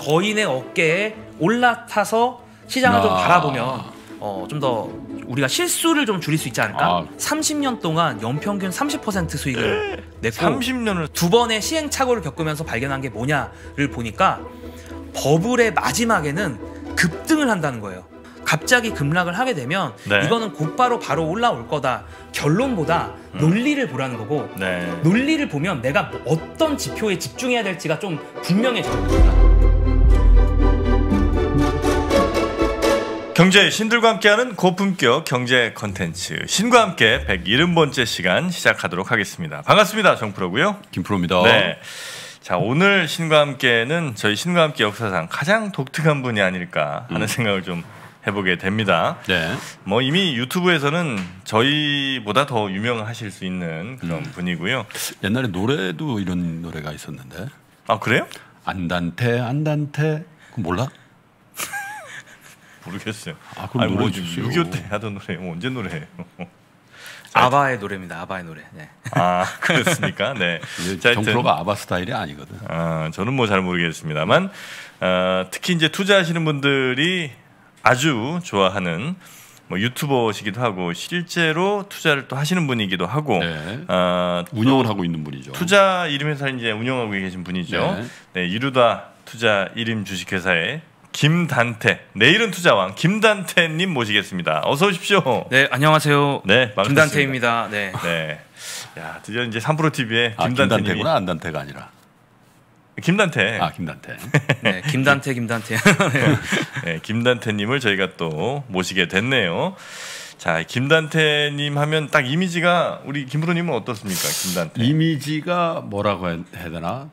거인의 어깨에 올라타서 시장을 아. 좀 바라보면 어, 좀 더 우리가 실수를 좀 줄일 수 있지 않을까? 아. 30년 동안 연평균 30% 수익을 냈고 30년을 두 번의 시행착오를 겪으면서 발견한 게 뭐냐를 보니까 버블의 마지막에는 급등을 한다는 거예요. 갑자기 급락을 하게 되면 네. 이거는 곧바로 바로 올라올 거다 결론보다 음. 논리를 보라는 거고 네. 논리를 보면 내가 어떤 지표에 집중해야 될지가 좀 분명해져요. 경제 신들과 함께하는 고품격 경제 컨텐츠 신과 함께 170번째 시간 시작하도록 하겠습니다. 반갑습니다. 정프로고요. 김프로입니다. 네. 자, 오늘 신과 함께는 저희 신과 함께 역사상 가장 독특한 분이 아닐까 하는 음. 생각을 좀 해보게 됩니다. 네. 뭐 이미 유튜브에서는 저희보다 더 유명하실 수 있는 그런 음. 분이고요. 옛날에 노래도 이런 노래가 있었는데. 아 그래요? 안단테 안단테 몰라? 모르겠어요. 아, 그럼 아니, 뭐 노래 6 2 5 때 하던 노래 언제 노래예요? 아바의 노래입니다. 아바의 노래. 네. 아 그렇습니까? 네. 정프로가 아바 스타일이 아니거든. 아 저는 뭐 잘 모르겠습니다만 어, 특히 이제 투자하시는 분들이 아주 좋아하는 뭐 유튜버시기도 하고 실제로 투자를 또 하시는 분이기도 하고 네. 어, 운영을 하고 있는 분이죠. 투자 이름 회사 이제 운영하고 계신 분이죠. 네. 네 이루다 투자 이름 주식회사의 김단태 내일은 투자왕 김단태님 모시겠습니다. 어서 오십시오. 네 안녕하세요. 네 반갑습니다. 김단태입니다. 네. 네. 야 드디어 이제 삼프로 TV에 아, 김단태님이 아, 안단태가 아니라 김단태. 아 김단태. 네 김단태 김단태. 네 김단태님을 저희가 또 모시게 됐네요. 자 김단태님 하면 딱 이미지가 우리 김부로님은 어떻습니까? 김단태. 이미지가 뭐라고 해야 되나?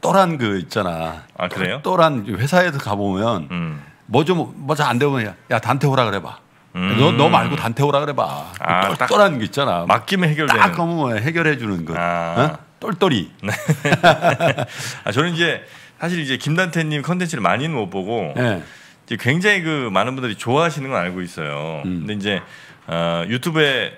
똘똘한 그 있잖아. 아 그래요? 똘똘한 그 회사에서 가보면 음. 뭐좀 뭐 잘 안 되면 야, 야 단테 오라 그래봐. 음. 너, 너 음. 말고 단테 오라 그래봐. 아, 똘똘한 게 있잖아. 맡기면 해결되딱 그러면 뭐 해결해 주는 거. 그, 아. 어? 똘똘이. 네. 아, 저는 이제 사실 이제 김단태님 컨텐츠를 많이는 못 보고 네. 이제 굉장히 그 많은 분들이 좋아하시는 건 알고 있어요. 음. 근데 이제 어, 유튜브에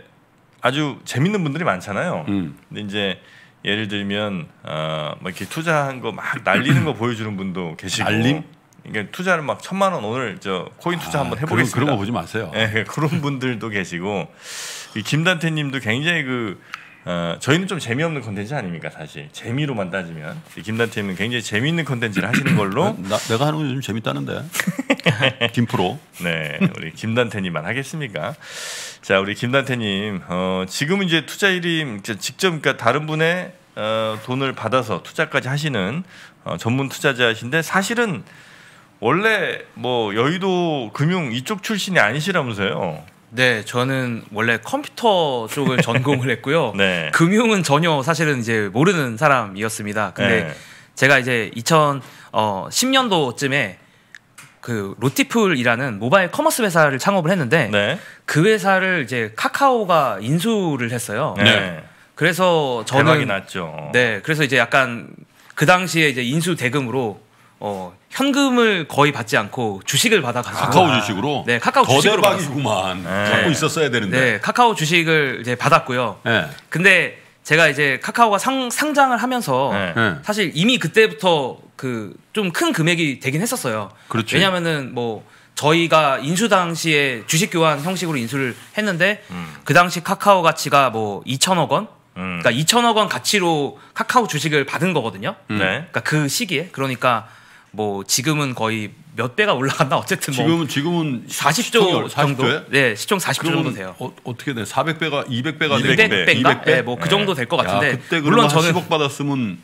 아주 재밌는 분들이 많잖아요. 음. 근데 이제 예를 들면 어, 뭐 이렇게 투자한 거 막 날리는 거 보여주는 분도 계시고 날림? 그러니까 투자를 막 천만 원 오늘 저 코인 투자 아, 한번 해보겠습니다. 그런, 그런, 거 보지 마세요. 네, 그런 분들도 계시고 김단태님도 굉장히 그 어, 저희는 좀 재미없는 컨텐츠 아닙니까 사실 재미로만 따지면 김단태님은 굉장히 재미있는 컨텐츠를 하시는 걸로 나, 내가 하는 건 좀 재밌다는데 김프로 네 우리 김단태님만 하겠습니까? 자, 우리 김단태님, 어, 지금 이제 투자 일임 직접 그러니까 다른 분의 어, 돈을 받아서 투자까지 하시는 어, 전문 투자자신데 사실은 원래 뭐 여의도 금융 이쪽 출신이 아니시라면서요? 네, 저는 원래 컴퓨터 쪽을 전공을 했고요. 네. 금융은 전혀 사실은 이제 모르는 사람이었습니다. 근데 네. 제가 이제 2010년도쯤에 그 로티풀이라는 모바일 커머스 회사를 창업을 했는데 네. 그 회사를 이제 카카오가 인수를 했어요. 네. 네. 그래서 저는 대박이 났죠. 네, 그래서 이제 약간 그 당시에 이제 인수 대금으로 어, 현금을 거의 받지 않고 주식을 받아가지고 카카오 주식으로 네 카카오 더 주식으로 대박이구만 갖고 네. 있었어야 되는데 네, 네, 카카오 주식을 이제 받았고요. 네. 근데 제가 이제 카카오가 상, 상장을 하면서 네. 네. 사실 이미 그때부터 그 좀 큰 금액이 되긴 했었어요. 그렇죠. 왜냐면은 뭐 저희가 인수 당시에 주식 교환 형식으로 인수를 했는데 음. 그 당시 카카오 가치가 뭐 2천억 원 음. 그러니까 2천억 원 가치로 카카오 주식을 받은 거거든요. 네. 그러니까 그 시기에 그러니까 뭐 지금은 거의 몇 배가 올라갔나 어쨌든 뭐 지금은 지금은 40조 정도 네 시총 40조 정도 돼요. 어, 어 떻게 돼? 400배가 200배가 200배, 200배인가? 네, 뭐그 정도 될 것 같은데 야, 그때 물론 저는 10억 받았으면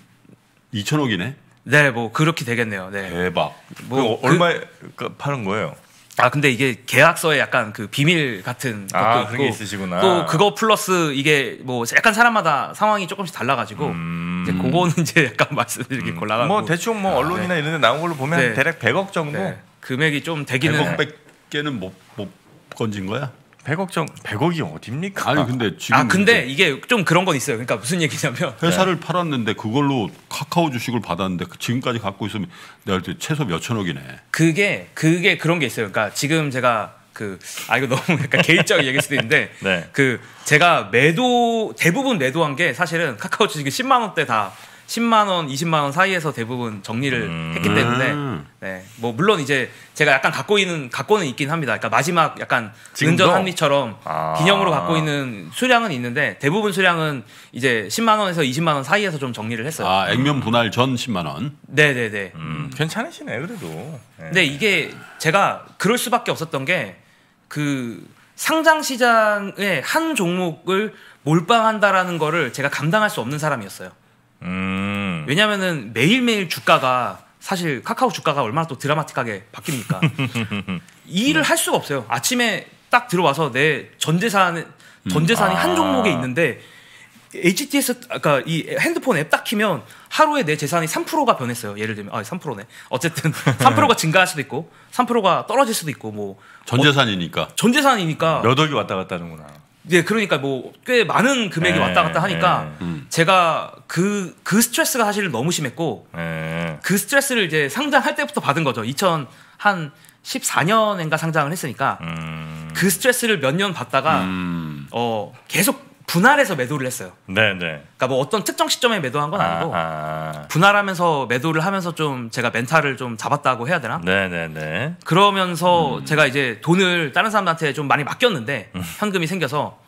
2천억이네. 네, 뭐 그렇게 되겠네요. 네. 대박. 뭐 그, 그 얼마에 그, 파는 거예요? 아 근데 이게 계약서에 약간 그 비밀 같은 아, 것도 아, 있고 또 그거 플러스 이게 뭐 약간 사람마다 상황이 조금씩 달라가지고 음... 이제 그거는 이제 약간 말씀드리기 음... 곤란하고 뭐 대충 뭐 언론이나 아, 네. 이런 데 나온 걸로 보면 네. 대략 100억 정도 네. 금액이 좀 되기는 100억 100개는 못, 못 건진 거야? 100억 정 100억이 어딥니까? 아니 근데 아, 지금 아 근데 이게 좀 그런 건 있어요. 그러니까 무슨 얘기냐면 회사를 네. 팔았는데 그걸로 카카오 주식을 받았는데 그 지금까지 갖고 있으면 내가 볼때 최소 몇천억이네. 그게 그게 그런 게 있어요. 그러니까 지금 제가 그아 이거 너무 약간 개인적인 얘기일 수도 있는데 네. 그 제가 매도 대부분 매도한 게 사실은 카카오 주식이 10만 원대 다 10만 원, 20만 원 사이에서 대부분 정리를 음. 했기 때문에 음. 네. 뭐 물론 이제 제가 약간 갖고 있는 갖고는 있긴 합니다. 그러니까 마지막 약간 은전 한미처럼 아. 기념으로 갖고 있는 수량은 있는데 대부분 수량은 이제 10만 원에서 20만 원 사이에서 좀 정리를 했어요. 아, 액면 분할 전 10만 원. 네, 네, 네. 괜찮으시네 그래도. 네. 근데 이게 제가 그럴 수밖에 없었던 게 그 상장 시장의 한 종목을 몰빵한다라는 거를 제가 감당할 수 없는 사람이었어요. 음. 왜냐면은 매일매일 주가가 사실 카카오 주가가 얼마나 또 드라마틱하게 바뀝니까? 이 일을 할 수가 없어요. 아침에 딱 들어와서 내전 재산 전 재산이 음. 한 아. 종목에 있는데 HTS 그러니까 이 핸드폰 앱 딱 키면 하루에 내 재산이 3%가 변했어요. 예를 들면 아 3%네. 어쨌든 3%가 증가할 수도 있고 3%가 떨어질 수도 있고 뭐전 재산이니까. 어, 전 재산이니까 몇 억이 왔다 갔다 하는구나. 예, 그러니까 뭐 꽤 많은 금액이 에이, 왔다 갔다 하니까 에 네. 제가 그, 그 스트레스가 사실 너무 심했고, 네. 그 스트레스를 이제 상장할 때부터 받은 거죠. 2000, 한 14년인가 상장을 했으니까, 음. 그 스트레스를 몇 년 받다가, 음. 어, 계속 분할해서 매도를 했어요. 네네. 네. 그러니까 뭐 어떤 특정 시점에 매도한 건 아, 아니고, 아하. 분할하면서 매도를 하면서 좀 제가 멘탈을 좀 잡았다고 해야 되나? 네네네. 네, 네. 그러면서 음. 제가 이제 돈을 다른 사람한테 좀 많이 맡겼는데, 음. 현금이 생겨서,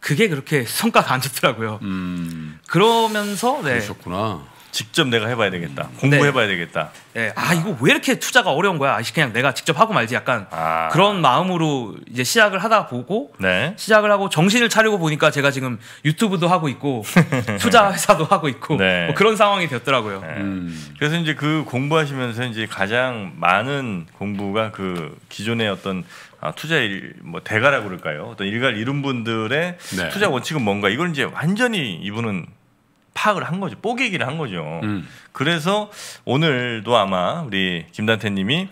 그게 그렇게 성과가 안 좋더라고요. 음. 그러면서 네. 그러셨구나. 직접 내가 해봐야 되겠다. 음. 공부해봐야 네. 되겠다. 네. 아 이거 왜 이렇게 투자가 어려운 거야? 아직 그냥 내가 직접 하고 말지 약간 아. 그런 마음으로 이제 시작을 하다 보고 네. 시작을 하고 정신을 차리고 보니까 제가 지금 유튜브도 하고 있고 투자 회사도 하고 있고 네. 뭐 그런 상황이 되었더라고요. 네. 음. 그래서 이제 그 공부하시면서 이제 가장 많은 공부가 그 기존의 어떤 아, 투자 일뭐 대가라고 그럴까요? 어떤 일가를 이룬 분들의 네. 투자 원칙은 뭔가 이걸 이제 완전히 이분은 파악을 한 거죠. 뽀개기를 한 거죠. 음. 그래서 오늘도 아마 우리 김단태님이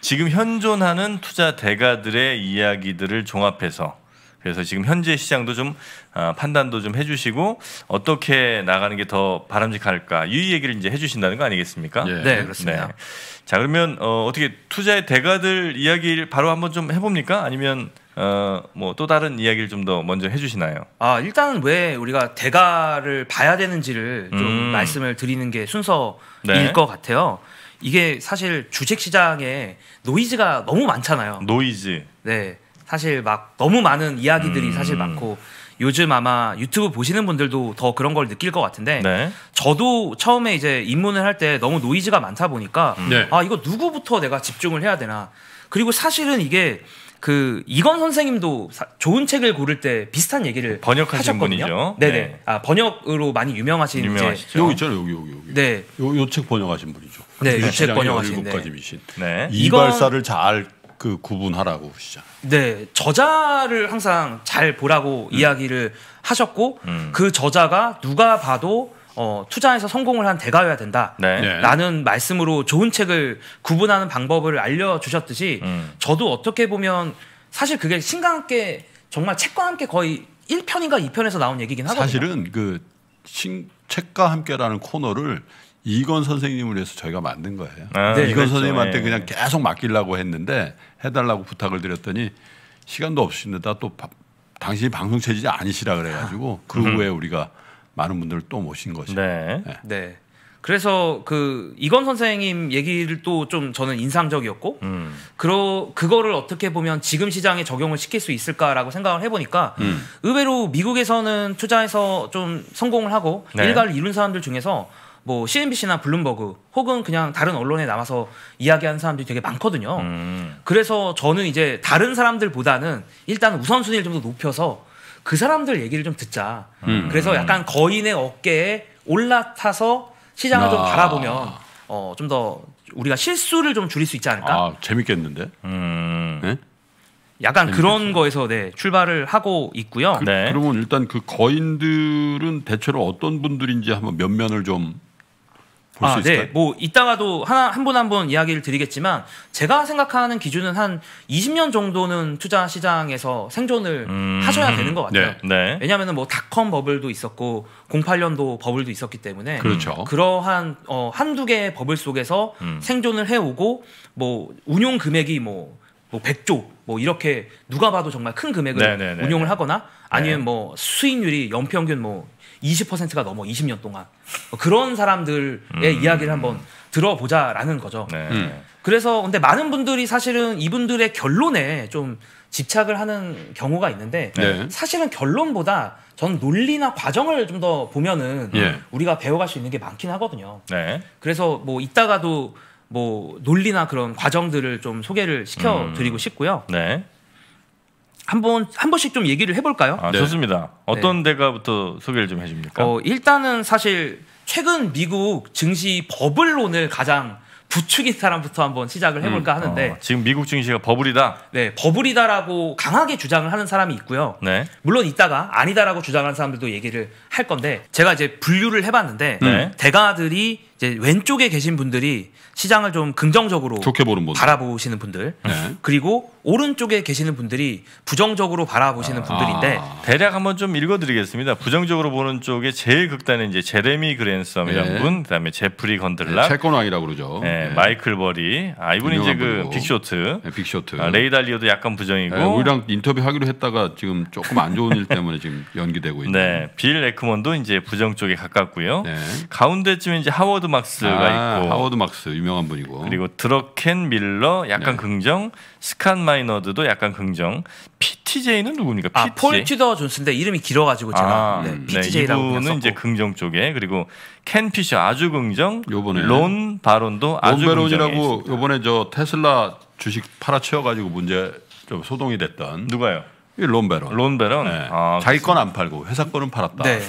지금 현존하는 투자 대가들의 이야기들을 종합해서 그래서 지금 현재 시장도 좀 어, 판단도 좀 해주시고 어떻게 나가는 게 더 바람직할까 유의 얘기를 이제 해주신다는 거 아니겠습니까? 예. 네 그렇습니다. 네. 자 그러면 어, 어떻게 투자의 대가들 이야기를 바로 한번 좀 해봅니까? 아니면 어뭐또 다른 이야기를 좀 더 먼저 해주시나요? 아일단왜 우리가 대가를 봐야 되는지를 좀 음. 말씀을 드리는 게 순서일 네. 것 같아요. 이게 사실 주식 시장에 노이즈가 너무 많잖아요. 노이즈. 네, 사실 막 너무 많은 이야기들이 음. 사실 많고 요즘 아마 유튜브 보시는 분들도 더 그런 걸 느낄 것 같은데 네. 저도 처음에 이제 입문을 할 때 너무 노이즈가 많다 보니까 음. 네. 아 이거 누구부터 내가 집중을 해야 되나 그리고 사실은 이게 그 이건 선생님도 사, 좋은 책을 고를 때 비슷한 얘기를 번역하신 셨거든요 분이죠. 네네. 네. 아 번역으로 많이 유명하신 유명하시죠. 여기 있잖아요. 여기 여기 여기. 네. 요 책 번역하신 분이죠. 네. 요 책 번역하신 분. 네. 네. 이발사를 잘그 구분하라고 보시죠 네, 저자를 항상 잘 보라고 음. 이야기를 하셨고 음. 그 저자가 누가 봐도 어, 투자에서 성공을 한 대가여야 된다라는 네. 네. 말씀으로 좋은 책을 구분하는 방법을 알려주셨듯이 음. 저도 어떻게 보면 사실 그게 신과 함께 정말 책과 함께 거의 1편인가 2편에서 나온 얘기긴 하거든요. 사실은 그 신, 책과 함께라는 코너를 이건 선생님을 위해서 저희가 만든 거예요. 아, 네, 이건 그렇죠. 선생님한테 네. 그냥 계속 맡기려고 했는데 해달라고 부탁을 드렸더니 시간도 없으신데다 또 바, 당신이 방송 체질이 아니시라 그래가지고 아, 그 음. 후에 우리가 많은 분들을 또 모신 것이죠. 네. 네. 네. 그래서 그 이건 선생님 얘기를 또 좀 저는 인상적이었고 음. 그러 그거를 어떻게 보면 지금 시장에 적용을 시킬 수 있을까라고 생각을 해보니까 음. 의외로 미국에서는 투자해서 좀 성공을 하고 네. 일가를 이룬 사람들 중에서 뭐 CNBC나 블룸버그 혹은 그냥 다른 언론에 남아서 이야기하는 사람들이 되게 많거든요. 음. 그래서 저는 이제 다른 사람들보다는 일단 우선순위를 좀 더 높여서 그 사람들 얘기를 좀 듣자. 음. 그래서 약간 거인의 어깨에 올라타서 시장을 아. 좀 바라보면 어, 좀 더 우리가 실수를 좀 줄일 수 있지 않을까? 아, 재밌겠는데? 음. 네? 약간 재밌겠어 그런 거에서 네, 출발을 하고 있고요. 그, 네. 러면 일단 그 거인들은 대체로 어떤 분들인지 한번 몇 면을 좀 볼수 아, 네. 있을까요? 아, 네. 뭐 이따가도 하나 한번 한 번 이야기를 드리겠지만 제가 생각하는 기준은 한 20년 정도는 투자 시장에서 생존을 음... 하셔야 되는 것 같아요. 네, 네. 왜냐하면 뭐 닷컴 버블도 있었고 08년도 버블도 있었기 때문에 그렇죠. 그러한 어, 한두 개의 버블 속에서 음. 생존을 해오고 뭐 운용 금액이 뭐, 뭐 100조 뭐 이렇게 누가 봐도 정말 큰 금액을 네네네. 네, 네, 운용을 네. 하거나 아니면 뭐 수익률이 연평균 뭐 20%가 넘어 20년 동안 뭐 그런 사람들의 음. 이야기를 한번 들어보자라는 거죠. 네. 음. 그래서 근데 많은 분들이 사실은 이분들의 결론에 좀 집착을 하는 경우가 있는데 네. 사실은 결론보다 전 논리나 과정을 좀 더 보면은 네. 우리가 배워갈 수 있는 게 많긴 하거든요. 그래서 뭐 이따가도 뭐 논리나 그런 과정들을 좀 소개를 시켜드리고 음. 싶고요. 네. 한번 한 번씩 좀 얘기를 해볼까요? 아, 네. 좋습니다. 어떤 네. 데가부터 소개를 좀 해줍니까? 어, 일단은 사실 최근 미국 증시 버블론을 가장 부추긴 사람부터 한번 시작을 해볼까 음, 하는데 어, 지금 미국 증시가 버블이다. 네, 버블이다라고 강하게 주장을 하는 사람이 있고요. 네. 물론 이따가 아니다라고 주장하는 사람들도 얘기를 할 건데 제가 이제 분류를 해봤는데 네. 대가들이 이제 왼쪽에 계신 분들이 시장을 좀 긍정적으로 좋게 보는 분들. 바라보시는 분들 네. 그리고 오른쪽에 계시는 분들이 부정적으로 바라보시는 아. 분들인데 대략 한번 좀 읽어드리겠습니다. 부정적으로 보는 쪽에 제일 극단은 이제 제레미 그랜섬이라는 네. 예. 분, 그다음에 제프리 건들락, 네, 채권왕이라고 그러죠. 네, 마이클 버리, 아 이분 이제 그 분이고. 빅쇼트, 빅쇼트, 아, 레이 달리어도 약간 부정이고 우리랑 인터뷰 하기로 했다가 지금 조금 안 좋은 일 때문에 지금 연기되고 있는. 네, 빌 에크먼도 이제 부정 쪽에 가깝고요. 네. 가운데쯤 이제 하워드 막스가 아, 있고 하워드 막스 유명한 분이고 그리고 드러켄 밀러 약간 네. 긍정, 스칸 마이너드도 약간 긍정, PTJ는 누구입니까? 아, 폴 튜더 존스인데 이름이 길어가지고 제가 아, 네, PTJ라고 네, 이분은 이제 긍정 쪽에 그리고 켄 피셔 아주 긍정, 요번에 론 바론도 아주 론바이라고 요번에 저 테슬라 주식 팔아치워가지고 문제 좀 소동이 됐던 누가요? 론베론. 론베론. 네. 아, 자기 건 안 팔고 회사 건은 팔았다. 네.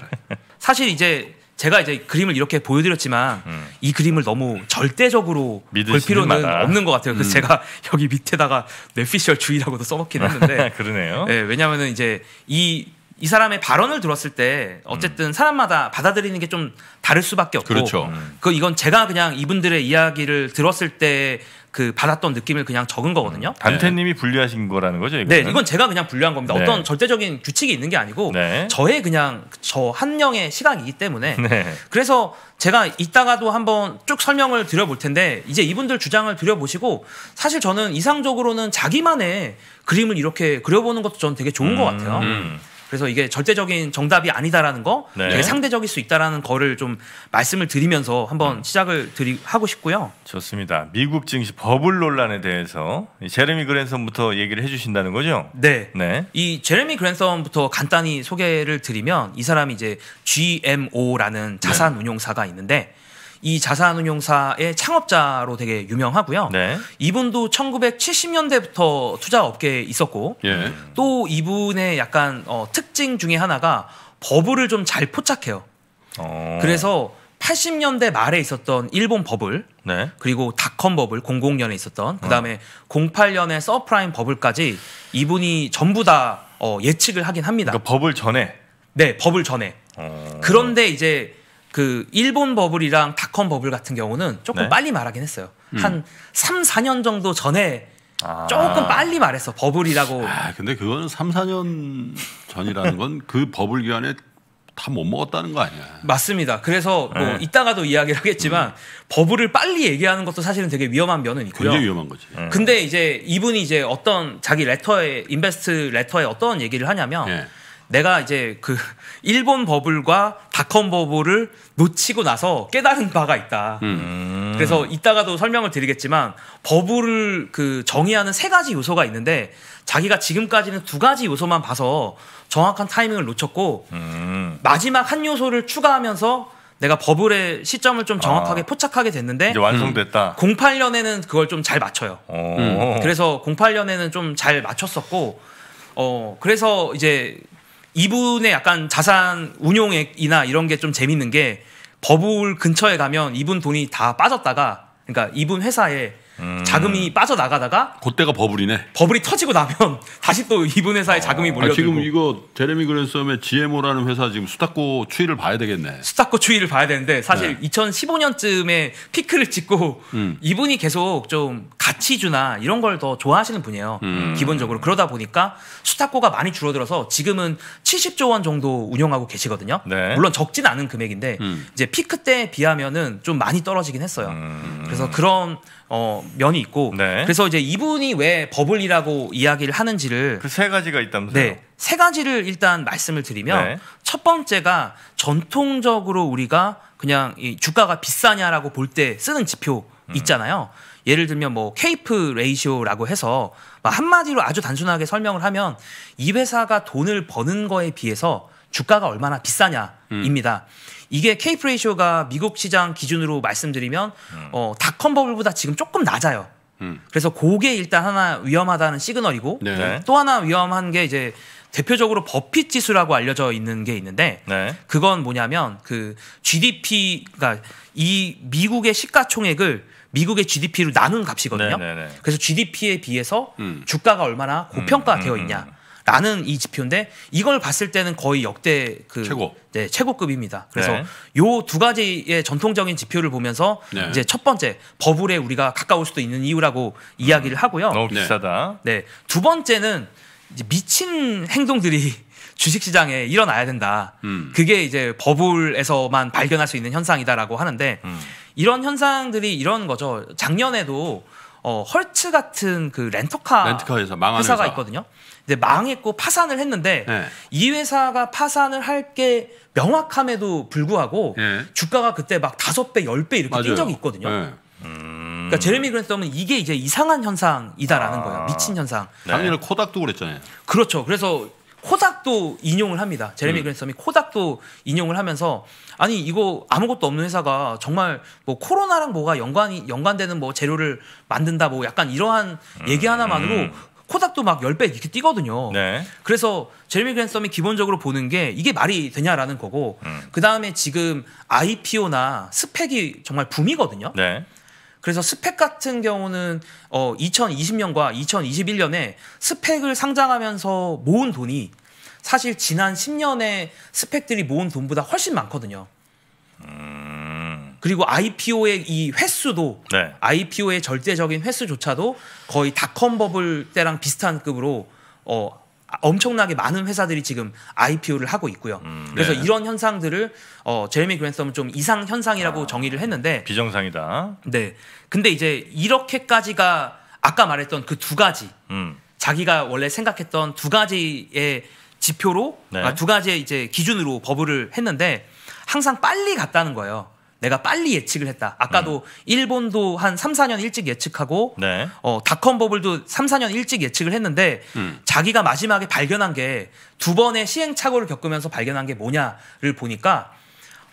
사실 이제 제가 이제 그림을 이렇게 보여드렸지만 음. 이 그림을 너무 절대적으로 볼 필요는 마다. 없는 것 같아요. 그래서 음. 제가 여기 밑에다가 뇌피셜 주의라고도 써먹긴 했는데. 그러네요. 네, 예, 왜냐하면 이제 이이 사람의 발언을 들었을 때 어쨌든 음. 사람마다 받아들이는 게 좀 다를 수밖에 없고 그렇죠. 그 음. 이건 제가 그냥 이분들의 이야기를 들었을 때 그 받았던 느낌을 그냥 적은 거거든요. 음. 단태님이 분류하신 네. 거라는 거죠. 네, 이거는? 네, 이건 제가 그냥 분류한 겁니다. 네. 어떤 절대적인 규칙이 있는 게 아니고 네. 저의 그냥 저 한 명의 시각이기 때문에 네. 그래서 제가 이따가도 한번 쭉 설명을 드려볼 텐데 이제 이분들 주장을 드려보시고 사실 저는 이상적으로는 자기만의 그림을 이렇게 그려보는 것도 저는 되게 좋은 음. 것 같아요. 음. 그래서 이게 절대적인 정답이 아니다라는 거 네. 되게 상대적일 수 있다라는 거를 좀 말씀을 드리면서 한번 음. 시작을 드리 하고 싶고요. 좋습니다. 미국 증시 버블 논란에 대해서 제레미 그랜섬부터 얘기를 해주신다는 거죠? 네. 네. 이 제레미 그랜섬부터 간단히 소개를 드리면 이 사람이 이제 GMO라는 자산운용사가 네. 있는데 이 자산운용사의 창업자로 되게 유명하고요. 네. 이분도 1970년대부터 투자 업계에 있었고 예. 또 이분의 약간 어, 특징 중에 하나가 버블을 좀 잘 포착해요. 어. 그래서 80년대 말에 있었던 일본 버블, 네. 그리고 닷컴 버블 00년에 있었던, 그 다음에 어. 08년에 서프라임 버블까지 이분이 전부 다 어, 예측을 하긴 합니다. 그러니까 버블 전에. 네, 버블 전에. 어. 그런데 이제 그 일본 버블이랑 닷컴 버블 같은 경우는 조금 네. 빨리 말하긴 했어요. 음. 한 3, 4년 정도 전에 아. 조금 빨리 말했어. 버블이라고. 아, 근데 그거는 3, 4년 전이라는 건 그 버블 기간에 다 못 먹었다는 거 아니야. 맞습니다. 그래서 뭐 네. 뭐 이따가도 이야기를 하겠지만 음. 버블을 빨리 얘기하는 것도 사실은 되게 위험한 면은 있고요. 굉장히 위험한 거지. 음. 근데 이제 이분이 이제 어떤 자기 레터에 인베스트 레터에 어떤 얘기를 하냐면 네. 내가 이제 그 일본 버블과 닷컴 버블을 놓치고 나서 깨달은 바가 있다. 음. 그래서 이따가도 설명을 드리겠지만 버블을 그 정의하는 세 가지 요소가 있는데 자기가 지금까지는 두 가지 요소만 봐서 정확한 타이밍을 놓쳤고 음. 마지막 한 요소를 추가하면서 내가 버블의 시점을 좀 정확하게 아, 포착하게 됐는데 이제 완성됐다. 08년에는 음. 그걸 좀 잘 맞춰요. 음. 그래서 08년에는 좀 잘 맞췄었고 어 그래서 이제 이분의 약간 자산 운용액이나 이런 게 좀 재밌는 게 버블 근처에 가면 이분 돈이 다 빠졌다가 그러니까 이분 회사에 음. 자금이 빠져나가다가 그때가 버블이네. 버블이 터지고 나면 다시 또 이분 회사에 자금이 아, 몰려들고 아, 지금 이거 제레미 그랜썸의 GMO라는 회사 지금 수탁고 추이를 봐야 되겠네. 수탁고 추이를 봐야 되는데 사실 네. 2015년쯤에 피크를 찍고 음. 이분이 계속 좀 가치주나 이런 걸 더 좋아하시는 분이에요. 음. 기본적으로 그러다 보니까 수탁고가 많이 줄어들어서 지금은 70조 원 정도 운영하고 계시거든요. 네. 물론 적진 않은 금액인데 음. 이제 피크 때 비하면은 좀 많이 떨어지긴 했어요. 음. 그래서 그런 어, 면이 있고 네. 그래서 이제 이분이 왜 버블이라고 이야기를 하는지를 그 세 가지가 있다면서요? 네. 세 가지를 일단 말씀을 드리면 네. 첫 번째가 전통적으로 우리가 그냥 이 주가가 비싸냐라고 볼 때 쓰는 지표 음. 있잖아요. 음. 예를 들면 뭐 케이프 레이시오라고 해서 한마디로 아주 단순하게 설명을 하면 이 회사가 돈을 버는 거에 비해서 주가가 얼마나 비싸냐입니다. 음. 이게 케이프 레이쇼가 미국 시장 기준으로 말씀드리면 음. 어, 닷컴 버블보다 지금 조금 낮아요. 음. 그래서 그게 일단 하나 위험하다는 시그널이고 네. 또 하나 위험한 게 이제 대표적으로 버핏 지수라고 알려져 있는 게 있는데 네. 그건 뭐냐면 그 GDP가 이 미국의 시가총액을 미국의 GDP로 나눈 값이거든요. 네네네. 네, 네. 그래서 GDP에 비해서 음. 주가가 얼마나 고평가되어 음, 있냐. 음, 음. 나는 이 지표인데 이걸 봤을 때는 거의 역대 그 최고. 네, 최고급입니다. 그래서 네. 요두 가지의 전통적인 지표를 보면서 네. 이제 첫 번째 버블에 우리가 가까울 수도 있는 이유라고 음. 이야기를 하고요. 너무 네. 비싸다. 네. 두 번째는 이제 미친 행동들이 주식시장에 일어나야 된다. 음. 그게 이제 버블에서만 발견할 수 있는 현상이다라고 하는데 음. 이런 현상들이 이런 거죠. 작년에도 어, 헐츠 같은 그 렌터카, 렌터카 회사, 가 회사. 있거든요. 이제 망했고 파산을 했는데 네. 이 회사가 파산을 할 게 명확함에도 불구하고 네. 주가가 그때 막 다섯 배, 열 배 이렇게 뛴 적이 있거든요. 네. 그러니까 제레미 그랜덤은 이게 이제 이상한 현상이다라는 아... 거예요. 미친 현상. 작년에 네. 코닥도 그랬잖아요. 그렇죠. 그래서 코닥도 인용을 합니다. 제레미 음. 그랜섬이 코닥도 인용을 하면서 아니 이거 아무것도 없는 회사가 정말 뭐 코로나랑 뭐가 연관이 연관되는 뭐 재료를 만든다 뭐 약간 이러한 음. 얘기 하나만으로 음. 코닥도 막 10배 이렇게 뛰거든요. 네. 그래서 제레미 그랜썸이 기본적으로 보는 게 이게 말이 되냐라는 거고 음. 그다음에 지금 IPO나 스펙이 정말 붐이거든요. 네. 그래서 스펙 같은 경우는 어 2020년과 2021년에 스펙을 상장하면서 모은 돈이 사실 지난 10년에 스펙들이 모은 돈보다 훨씬 많거든요. 음... 그리고 IPO의 이 횟수도 네. IPO의 절대적인 횟수조차도 거의 닷컴 버블 때랑 비슷한 급으로 어 엄청나게 많은 회사들이 지금 IPO를 하고 있고요. 음, 네. 그래서 이런 현상들을 어, 제레미 그랜섬은 좀 이상 현상이라고 아, 정의를 했는데 비정상이다. 네. 근데 이제 이렇게까지가 아까 말했던 그 두 가지 음. 자기가 원래 생각했던 두 가지의 지표로 네. 아, 두 가지의 이제 기준으로 버블을 했는데 항상 빨리 갔다는 거예요. 내가 빨리 예측을 했다. 아까도 음. 일본도 한 3, 4년 일찍 예측하고 네. 어, 닷컴 버블도 3, 4년 일찍 예측을 했는데 음. 자기가 마지막에 발견한 게 두 번의 시행착오를 겪으면서 발견한 게 뭐냐를 보니까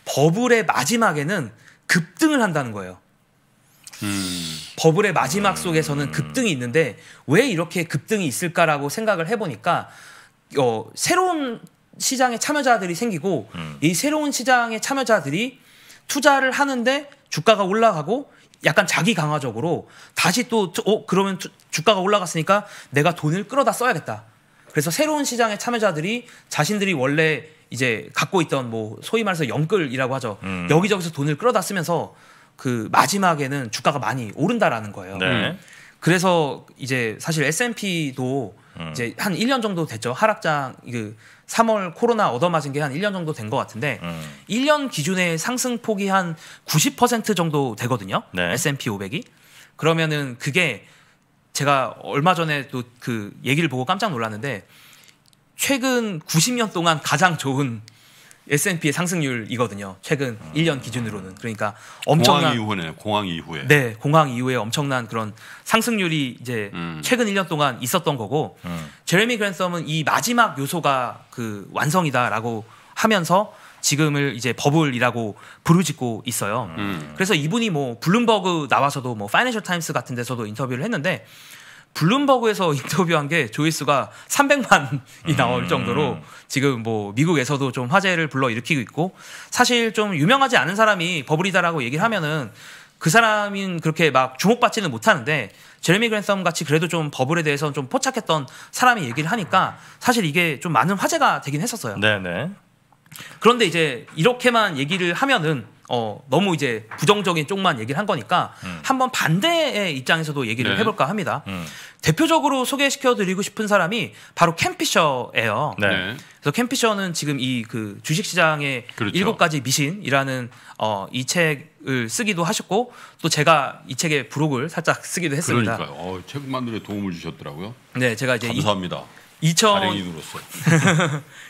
버블의 마지막에는 급등을 한다는 거예요. 음. 버블의 마지막 음. 속에서는 급등이 있는데 왜 이렇게 급등이 있을까라고 생각을 해보니까 어, 새로운 시장의 참여자들이 생기고 음. 이 새로운 시장의 참여자들이 투자를 하는데 주가가 올라가고 약간 자기 강화적으로 다시 또 어 그러면 투, 주가가 올라갔으니까 내가 돈을 끌어다 써야겠다. 그래서 새로운 시장의 참여자들이 자신들이 원래 이제 갖고 있던 뭐 소위 말해서 영끌이라고 하죠. 음. 여기저기서 돈을 끌어다 쓰면서 그 마지막에는 주가가 많이 오른다라는 거예요. 네. 그래서 이제 사실 S&P도 음. 이제 한 1년 정도 됐죠. 하락장 그 3월 코로나 얻어맞은 게 한 1년 정도 된 것 같은데 음. 1년 기준에 상승폭이 한 90% 정도 되거든요. 네. S&P 500이. 그러면은 그게 제가 얼마 전에 또 그 얘기를 보고 깜짝 놀랐는데 최근 90년 동안 가장 좋은 S&P의 상승률이거든요. 최근 아. 음. 1년 기준으로는 그러니까 엄청난 공황 이후네. 공항 이후에. 네, 공황 이후에 엄청난 그런 상승률이 이제 음. 최근 1년 동안 있었던 거고 음. 제레미 그랜섬은 이 마지막 요소가 그 완성이다라고 하면서 지금을 이제 버블이라고 부르짖고 있어요. 음. 그래서 이분이 뭐 블룸버그 나와서도 뭐 파이낸셜 타임스 같은 데서도 인터뷰를 했는데 블룸버그에서 인터뷰한 게 조회수가 300만이 나올 음. 정도로 지금 뭐 미국에서도 좀 화제를 불러 일으키고 있고 사실 좀 유명하지 않은 사람이 버블이다라고 얘기를 하면은 그 사람인 그렇게 막 주목받지는 못하는데 제레미 그랜섬 같이 그래도 좀 버블에 대해서 좀 포착했던 사람이 얘기를 하니까 사실 이게 좀 많은 화제가 되긴 했었어요. 네네. 그런데 이제 이렇게만 얘기를 하면은 어, 너무 이제 부정적인 쪽만 얘기를 한 거니까 음. 한번 반대의 입장에서도 얘기를 네. 해볼까 합니다. 음. 대표적으로 소개시켜드리고 싶은 사람이 바로 캠피셔예요. 네. 네. 그래서 캠피셔는 지금 이그 주식시장의 일 그렇죠. 가지 미신이라는 어, 이 책을 쓰기도 하셨고 또 제가 이 책의 부록을 살짝 쓰기도 했습니다. 그러니까요. 어, 책 만드는 도움을 주셨더라고요. 네, 제가 이제 감사합니다. 2000...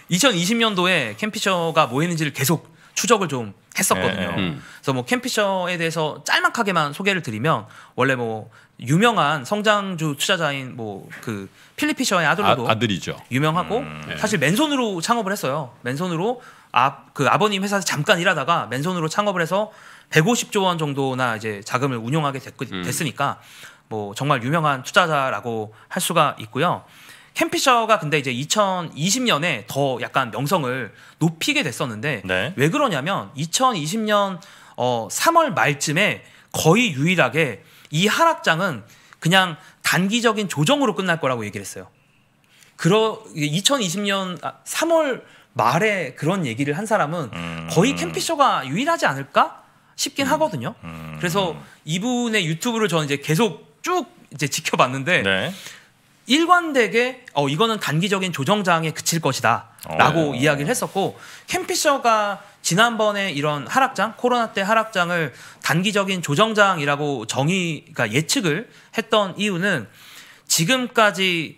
2020년도에 캠피셔가 뭐 했는지를 계속 추적을 좀 했었거든요. 네, 네. 음. 그래서 뭐 캠피셔에 대해서 짤막하게만 소개를 드리면 원래 뭐 유명한 성장주 투자자인 뭐 그 필리피셔의 아들로도 아, 들이죠 유명하고 음. 네. 사실 맨손으로 창업을 했어요. 맨손으로 아, 그 아버님 회사에서 잠깐 일하다가 맨손으로 창업을 해서 150조 원 정도나 이제 자금을 운용하게 됐, 음. 으니까뭐 정말 유명한 투자자라고 할 수가 있고요. 캠피셔가 근데 이제 2020년에 더 약간 명성을 높이게 됐었는데 네. 왜 그러냐면 2020년 어 3월 말쯤에 거의 유일하게 이 하락장은 그냥 단기적인 조정으로 끝날 거라고 얘기를 했어요. 그러 2020년 3월 아, 말에 그런 얘기를 한 사람은 음, 거의 캠피셔가 유일하지 않을까 싶긴 음, 하거든요. 음, 그래서 이분의 유튜브를 저는 이제 계속 쭉 이제 지켜봤는데 네. 일관되게 어 이거는 단기적인 조정 장에 그칠 것이다라고 어. 이야기를 했었고 캠피셔가 지난번에 이런 하락장 코로나 때 하락장을 단기적인 조정장이라고 정의가 예측을 했던 이유는 지금까지의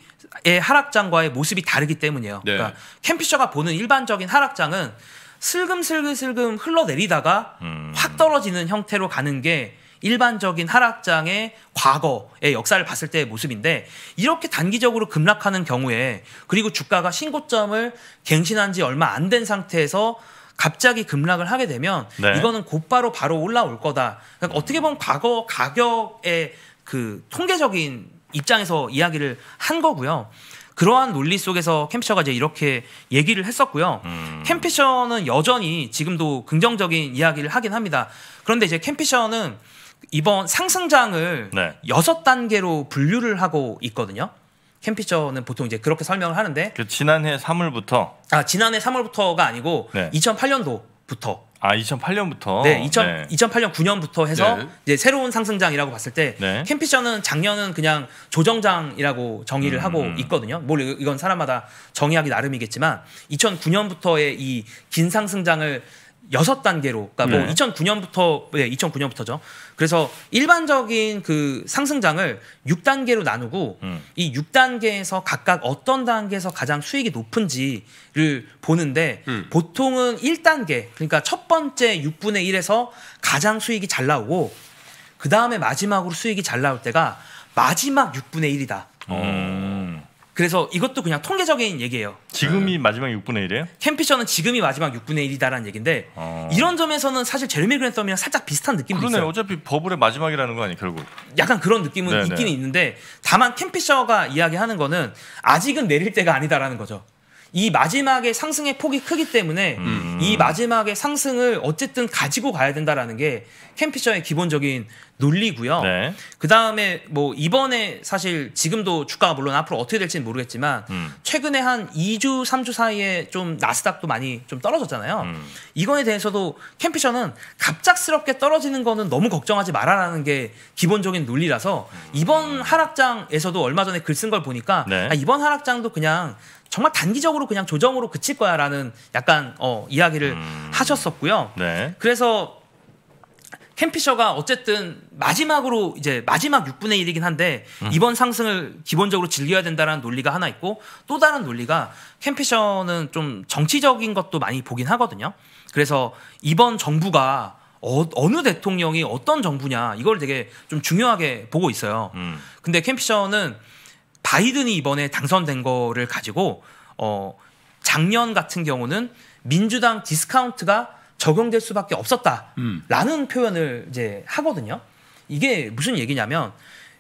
하락장과의 모습이 다르기 때문이에요. 네. 그러니까 캠피셔가 보는 일반적인 하락장은 슬금슬금슬금 흘러내리다가 음. 확 떨어지는 형태로 가는 게 일반적인 하락장의 과거의 역사를 봤을 때의 모습인데 이렇게 단기적으로 급락하는 경우에 그리고 주가가 신고점을 갱신한 지 얼마 안 된 상태에서 갑자기 급락을 하게 되면 네. 이거는 곧바로 바로 올라올 거다. 그러니까 어떻게 보면 과거 가격의 그 통계적인 입장에서 이야기를 한 거고요. 그러한 논리 속에서 캠피셔가 이제 이렇게 얘기를 했었고요. 음. 캠피셔는 여전히 지금도 긍정적인 이야기를 하긴 합니다. 그런데 이제 캠피셔는 이번 상승장을 네. 여섯 네. 단계로 분류를 하고 있거든요. 캠피처는 보통 이제 그렇게 설명을 하는데 그 지난해 3월부터 아 지난해 3월부터가 아니고 네. 2008년도부터 아 2008년부터 네, 2000, 네. 2008년 9년부터 해서 네. 이제 새로운 상승장이라고 봤을 때 네. 캠피처는 작년은 그냥 조정장이라고 정의를 음, 하고 있거든요. 뭘 이건 사람마다 정의하기 나름이겠지만 2009년부터의 이 긴 상승장을 여섯 단계로 그러니까 뭐 네. 2009년부터 네, 2009년부터죠. 그래서 일반적인 그 상승장을 6단계로 나누고 음. 이 6단계에서 각각 어떤 단계에서 가장 수익이 높은지를 보는데 음. 보통은 1단계 그러니까 첫 번째 6분의 1에서 가장 수익이 잘 나오고 그 다음에 마지막으로 수익이 잘 나올 때가 마지막 6분의 1이다. 음. 그래서 이것도 그냥 통계적인 얘기예요. 지금이 네. 마지막 6분의 1이에요? 캠피션은 지금이 마지막 6분의 1이다라는 얘기인데 어... 이런 점에서는 사실 제르미 그랜섬이랑 살짝 비슷한 느낌이 그러네. 있어요. 어차피 버블의 마지막이라는 거 아니 결국. 약간 그런 느낌은 네네. 있기 네. 있는데 다만 캠피셔가 이야기하는 거는 아직은 내릴 때가 아니다라는 거죠. 이 마지막에 상승의 폭이 크기 때문에 음, 음. 이 마지막에 상승을 어쨌든 가지고 가야 된다라는 게 캠피셔의 기본적인 논리고요. 네. 그 다음에 뭐 이번에 사실 지금도 주가가 물론 앞으로 어떻게 될지는 모르겠지만 음. 최근에 한 2주, 3주 사이에 좀 나스닥도 많이 좀 떨어졌잖아요. 음. 이거에 대해서도 캠피셔는 갑작스럽게 떨어지는 거는 너무 걱정하지 말아라는 게 기본적인 논리라서 이번 음. 하락장에서도 얼마 전에 글 쓴 걸 보니까 네. 아, 이번 하락장도 그냥 정말 단기적으로 그냥 조정으로 그칠 거야라는 약간 어, 이야기를 음... 하셨었고요. 네. 그래서 캠피셔가 어쨌든 마지막으로 이제 마지막 6분의 1이긴 한데 음. 이번 상승을 기본적으로 즐겨야 된다라는 논리가 하나 있고 또 다른 논리가 캠피셔는 좀 정치적인 것도 많이 보긴 하거든요. 그래서 이번 정부가 어, 느 대통령이 어떤 정부냐 이걸 되게 좀 중요하게 보고 있어요. 음. 근데 캠피셔는 바이든이 이번에 당선된 거를 가지고 어, 작년 같은 경우는 민주당 디스카운트가 적용될 수밖에 없었다라는 음. 표현을 이제 하거든요. 이게 무슨 얘기냐면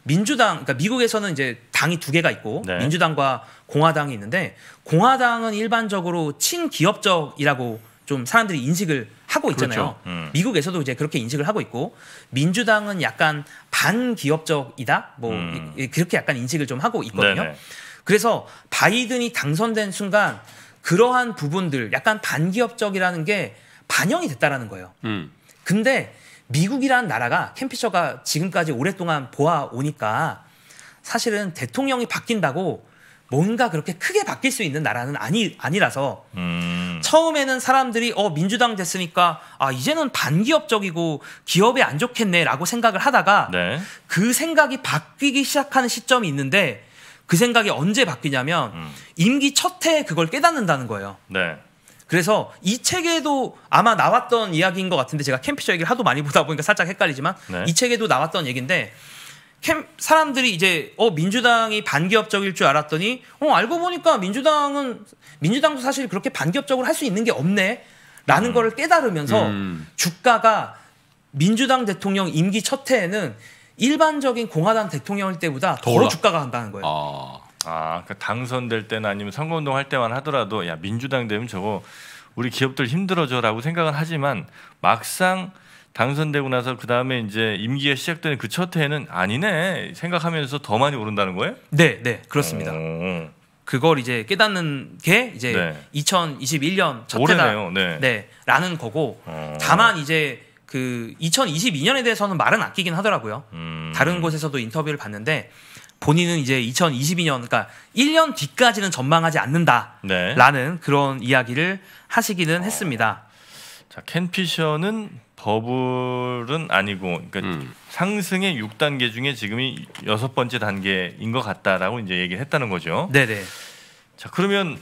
민주당 그러니까 미국에서는 이제 당이 두 개가 있고 네. 민주당과 공화당이 있는데 공화당은 일반적으로 친기업적이라고 좀 사람들이 인식을 하고 그렇죠. 있잖아요. 그렇죠. 음. 미국에서도 이제 그렇게 인식을 하고 있고 민주당은 약간 반기업적이다. 뭐 음. 그렇게 약간 인식을 좀 하고 있거든요. 네네. 그래서 바이든이 당선된 순간 그러한 부분들 약간 반기업적이라는 게 반영이 됐다라는 거예요. 음. 근데 미국이라는 나라가 캠피처가 지금까지 오랫동안 보아오니까 사실은 대통령이 바뀐다고 뭔가 그렇게 크게 바뀔 수 있는 나라는 아니 아니라서 음. 처음에는 사람들이 어 민주당 됐으니까 아 이제는 반기업적이고 기업에 안 좋겠네라고 생각을 하다가 네. 그 생각이 바뀌기 시작하는 시점이 있는데 그 생각이 언제 바뀌냐면 음. 임기 첫 해에 그걸 깨닫는다는 거예요. 네. 그래서 이 책에도 아마 나왔던 이야기인 것 같은데 제가 캠피처 얘기를 하도 많이 보다 보니까 살짝 헷갈리지만 네. 이 책에도 나왔던 얘기인데 캠 사람들이 이제 어 민주당이 반기업적일 줄 알았더니 어 알고 보니까 민주당은 민주당도 사실 그렇게 반기업적으로 할 수 있는 게 없네라는 음. 거를 깨달으면서 음. 주가가 민주당 대통령 임기 첫 해에는 일반적인 공화당 대통령일 때보다 더, 더 주가가 간다는 거예요. 아, 아 그러니까 당선될 때나 아니면 선거운동 할 때만 하더라도 야 민주당 되면 저거 우리 기업들 힘들어져라고 생각은 하지만 막상 당선되고 나서 그 다음에 이제 임기가 시작되는 그첫 해에는 아니네 생각하면서 더 많이 오른다는 거예요? 네, 네 그렇습니다. 오. 어, 어. 그걸 이제 깨닫는 게 이제 네. 2021년 첫 해다. 네. 네. 라는 거고 오. 어. 다만 이제 그 2022년에 대해서는 말은 아끼긴 하더라고요. 음. 다른 곳에서도 인터뷰를 봤는데 본인은 이제 2022년 그러니까 1년 뒤까지는 전망하지 않는다라는 네. 그런 이야기를 하시기는 오. 했습니다. 자, 캔피션은 버블은 아니고 그러니까 음. 상승의 6단계 중에 지금이 여섯 번째 단계인 것 같다라고 이제 얘기를 했다는 거죠. 네네. 자 그러면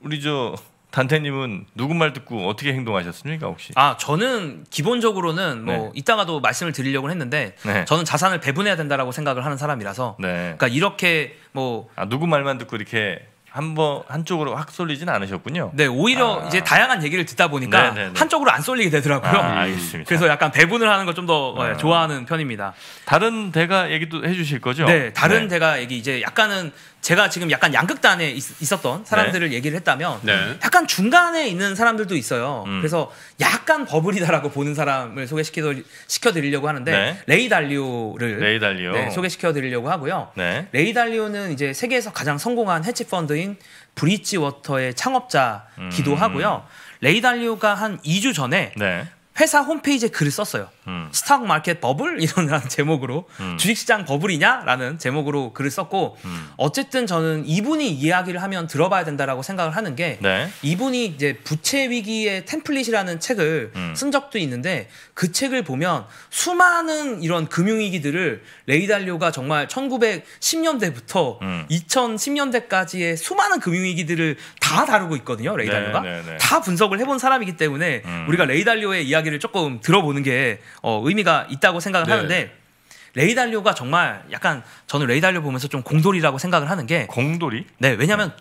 우리 저 단태님은 누구 말 듣고 어떻게 행동하셨습니까 혹시? 아 저는 기본적으로는 뭐 네. 이따가도 말씀을 드리려고 했는데 네. 저는 자산을 배분해야 된다라고 생각을 하는 사람이라서 네. 그러니까 이렇게 뭐 아, 누구 말만 듣고 이렇게 한번 한쪽으로 확 쏠리진 않으셨군요. 네, 오히려 아. 이제 다양한 얘기를 듣다 보니까 네네네. 네, 네. 한쪽으로 안 쏠리게 되더라고요. 아, 알겠습니다. 그래서 약간 배분을 하는 걸 좀더 어, 아. 좋아하는 편입니다. 다른 대가 얘기도 해주실 거죠? 네, 다른 네. 대가 얘기 이제 약간은 제가 지금 약간 양극단에 있, 었던 사람들을 네. 얘기를 했다면 네. 약간 중간에 있는 사람들도 있어요. 음. 그래서 약간 버블이다라고 보는 사람을 소개시켜 드리려고 하는데 네. 레이 달리오를 레이 달리오. 네, 소개시켜 드리려고 하고요. 네. 레이 달리오는 이제 세계에서 가장 성공한 해치 펀드인 브릿지 워터의 창업자기도 음. 하고요. 레이 달리오가 한 2주 전에 네. 회사 홈페이지에 글을 썼어요. 음. 스탁 마켓 버블 이런 제목으로 음. 주식시장 버블이냐라는 제목으로 글을 썼고 음. 어쨌든 저는 이분이 이야기를 하면 들어봐야 된다라고 생각을 하는 게 네. 이분이 이제 부채 위기의 템플릿이라는 책을 음. 쓴 적도 있는데 그 책을 보면 수많은 이런 금융 위기들을 레이달료가 정말 1910년대부터 2010년대까지의 음. 수많은 금융 위기들을 다 다루고 있거든요. 레이달료가 네, 네, 네, 다 분석을 해본 사람이기 때문에 음. 우리가 레이달료의 이야기 이야기를 조금 들어보는 게 어, 의미가 있다고 생각을 네. 하는데 레이달리오가 정말 약간 저는 레이달리오 보면서 좀 공돌이라고 생각을 하는 게 공돌이? 네, 왜냐하면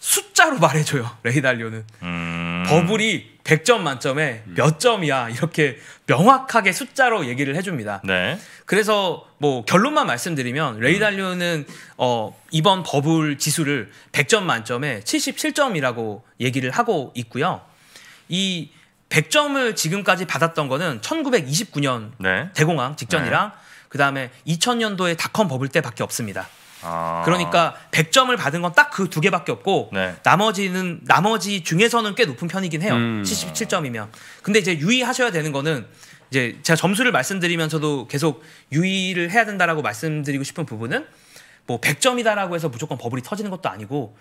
숫자로 말해줘요 레이달리오는 음... 버블이 100점 만점에 음. 몇 점이야 이렇게 명확하게 숫자로 얘기를 해줍니다. 네. 그래서 뭐 결론만 말씀드리면 레이달리오는 어, 이번 버블 지수를 100점 만점에 77점이라고 얘기를 하고 있고요. 이 100점을 지금까지 받았던 거는 1929년 네. 대공황 직전이랑 네. 그다음에 2000년도에 닷컴 버블 때밖에 없습니다. 아... 그러니까 100점을 받은 건 딱 그 두 개밖에 없고 네. 나머지는 나머지 중에서는 꽤 높은 편이긴 해요. 음... 77점이면. 근데 이제 유의하셔야 되는 거는 이제 제가 점수를 말씀드리면서도 계속 유의를 해야 된다라고 말씀드리고 싶은 부분은 뭐 100점이다라고 해서 무조건 버블이 터지는 것도 아니고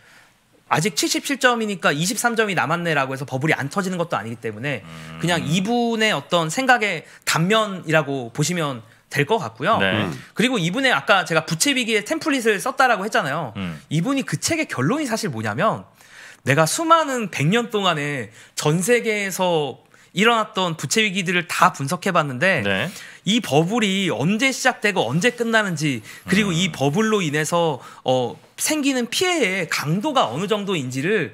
아직 77점이니까 23점이 남았네라고 해서 버블이 안 터지는 것도 아니기 때문에 음. 그냥 이분의 어떤 생각의 단면이라고 보시면 될 것 같고요. 네. 음. 그리고 이분의 아까 제가 부채 위기의 템플릿을 썼다라고 했잖아요. 음. 이분이 그 책의 결론이 사실 뭐냐면 내가 수많은 100년 동안에 전 세계에서 일어났던 부채 위기들을 다 분석해 봤는데 네. 이 버블이 언제 시작되고 언제 끝나는지 그리고 음. 이 버블로 인해서 어 생기는 피해의 강도가 어느 정도인지를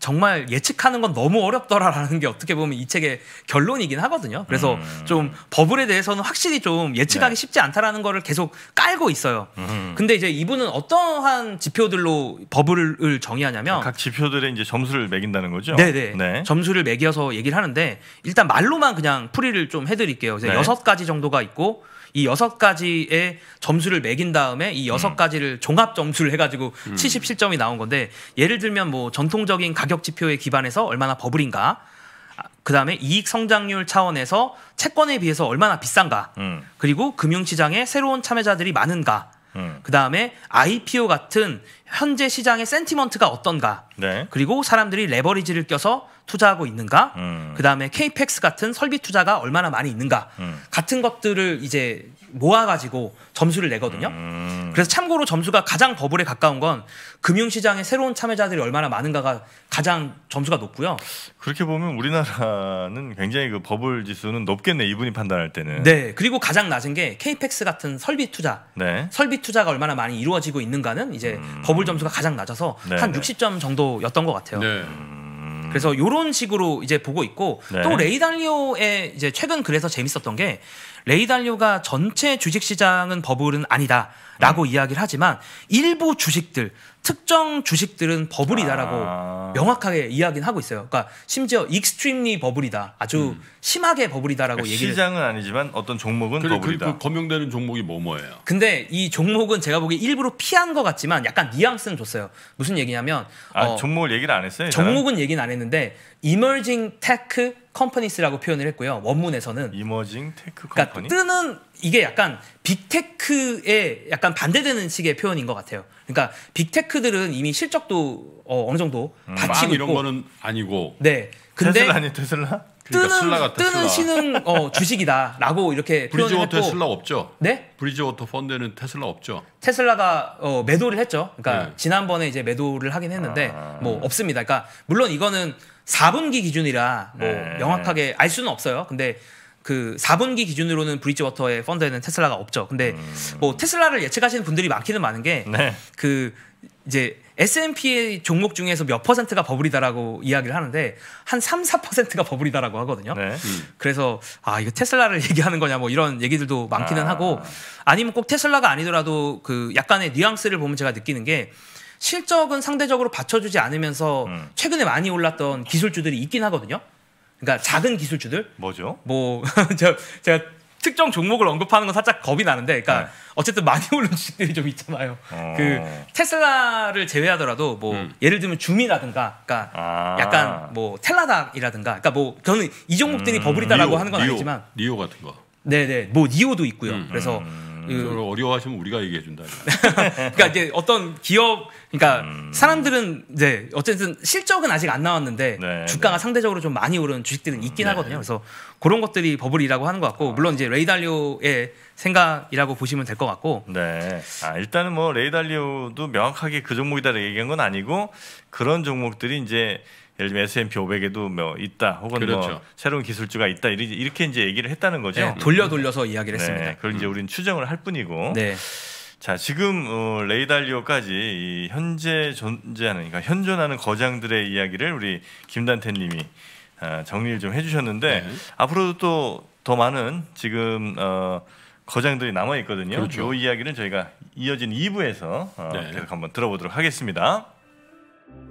정말 예측하는 건 너무 어렵더라라는 게 어떻게 보면 이 책의 결론이긴 하거든요. 그래서 음. 좀 버블에 대해서는 확실히 좀 예측하기 네. 쉽지 않다라는 거를 계속 깔고 있어요. 음. 근데 이제 이분은 어떠한 지표들로 버블을 정의하냐면 각 지표들의 이제 점수를 매긴다는 거죠. 네네. 네. 네. 점수를 매겨서 얘기를 하는데 일단 말로만 그냥 풀이를 좀 해드릴게요. 그래서 네. 여섯 가지 정도가 있고 이 여섯 가지의 점수를 매긴 다음에 이 여섯 음. 가지를 종합 점수를 해가지고 음. 77점이 나온 건데 예를 들면 뭐 전통적인 가격 지표에 기반해서 얼마나 버블인가 아, 그 다음에 이익 성장률 차원에서 채권에 비해서 얼마나 비싼가, 음. 그리고 금융시장에 새로운 참여자들이 많은가, 음. 그 다음에 IPO 같은 현재 시장의 센티먼트가 어떤가. 네. 그리고 사람들이 레버리지를 껴서 투자하고 있는가. 음. 그 다음에 케이펙스 같은 설비 투자가 얼마나 많이 있는가. 음. 같은 것들을 이제 모아가지고 점수를 내거든요. 음. 그래서 참고로 점수가 가장 버블에 가까운 건 금융시장에 새로운 참여자들이 얼마나 많은가가 가장 점수가 높고요. 그렇게 보면 우리나라는 굉장히 그 버블 지수는 높겠네 이분이 판단할 때는. 네. 그리고 가장 낮은 게 케이펙스 같은 설비 투자, 네. 설비 투자가 얼마나 많이 이루어지고 있는가는 이제 음. 버블 점수가 가장 낮아서 네. 한 60점 정도였던 것 같아요. 네. 음. 음. 그래서 요런 식으로 이제 보고 있고 네. 또 레이달리오의 이제 최근 그래서 재밌었던 게 레이달리오가 전체 주식 시장은 버블은 아니다라고 음. 이야기를 하지만 일부 주식들 특정 주식들은 버블이다라고 아. 명확하게 이야기는 하고 있어요. 그러니까 심지어 익스트림리 버블이다. 아주 음. 심하게 버블이다라고 그러니까 얘기를 시장은 아니지만 어떤 종목은 그리 버블이다. 그리명되는 종목이 뭐뭐예요. 근데 이 종목은 제가 보기에 일부러 피한 것 같지만 약간 뉘앙스는 줬어요. 무슨 얘기냐면 아, 어, 종목을 얘기를 안 했어요. 종목은 얘기는 안 했는데 이머징 테크 컴퍼니스라고 표현을 했고요. 원문에서는 이머징 테크 컴퍼니. 그러니까 뜨는 이게 약간 빅테크에 약간 반대되는 식의 표현인 것 같아요. 그러니까 빅테크들은 이미 실적도 어, 느 정도 음, 받치고 음, 이런 있고. 거는 아니고. 네. 근데 테슬라 아니 테슬라? 뜨는 그러니까 뜨는 신은 어, 주식이다라고 이렇게 브리지 표현 테슬라 없죠. 네? 브리지워터 펀드는 테슬라 없죠. 테슬라가 어, 매도를 했죠. 그러니까 네. 지난번에 이제 매도를 하긴 했는데 아... 뭐 없습니다. 그러니까 물론 이거는 4분기 기준이라 뭐 네. 명확하게 알 수는 없어요. 근데 그 4분기 기준으로는 브릿지 워터의 펀드에는 테슬라가 없죠. 근데 뭐 음. 뭐 테슬라를 예측하시는 분들이 많기는 많은 게그 네. 그 이제 S&P의 종목 중에서 몇 퍼센트가 버블이다라고 이야기를 하는데 한 3, 4%가 퍼센트 버블이다라고 하거든요. 네. 음. 그래서 아, 이거 테슬라를 얘기하는 거냐 뭐 이런 얘기들도 많기는 아. 하고 아니면 꼭 테슬라가 아니더라도 그 약간의 뉘앙스를 보면 제가 느끼는 게 실적은 상대적으로 받쳐주지 않으면서 음. 최근에 많이 올랐던 기술주들이 있긴 하거든요. 그러니까 작은 기술주들 뭐죠? 뭐 제가, 제가 특정 종목을 언급하는 건 살짝 겁이 나는데, 그러니까 네. 어쨌든 많이 오른 주식들이 좀 있잖아요. 어... 그 테슬라를 제외하더라도 뭐 음. 예를 들면 줌이라든가, 그러니까 아... 약간 뭐 텔라닥이라든가, 그러니까 뭐 저는 이 종목들이 음... 버블이다라고 하는 건 니오, 아니지만, 니오 같은 거. 네네, 뭐 니오도 있고요. 음. 그래서 음, 음. 음. 음. 어려워하시면 우리가 얘기해 준다. 그러니까 이제 어떤 기업, 그러니까 음. 사람들은 이제 어쨌든 실적은 아직 안 나왔는데 네, 네. 주가가 네. 상대적으로 좀 많이 오른 주식들은 있긴 음. 네. 하거든요. 그래서 그런 것들이 버블이라고 하는 것 같고 아. 물론 이제 레이달리오의 생각이라고 보시면 될 것 같고. 네. 아, 일단은 뭐 레이달리오도 명확하게 그 종목이다라고 얘기한 건 아니고 그런 종목들이 이제 예를 들면 S&P 500에도 뭐 있다 혹은 뭐 그렇죠. 뭐 새로운 기술주가 있다 이렇게 이제 얘기를 했다는 거죠. 네, 돌려 돌려서 이야기를 네, 했습니다. 그걸 이제 음. 우리는 추정을 할 뿐이고. 네. 자 지금 어, 레이달리오까지 이 현재 존재하는 그러니까 현존하는 거장들의 이야기를 우리 김단태님이 어, 정리를 좀 해주셨는데 네. 앞으로도 또 더 많은 지금 어, 거장들이 남아 있거든요. 그렇죠. 이 이야기는 저희가 이어진 2부에서 어, 네. 계속 한번 들어보도록 하겠습니다.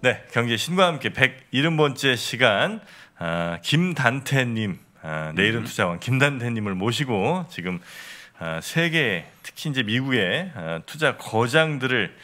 네, 경제 신과 함께 170번째 시간 아, 김단태님 아, 내일은 음. 투자왕 김단태님을 모시고 지금 아, 세계 특히 이제 미국의 아, 투자 거장들을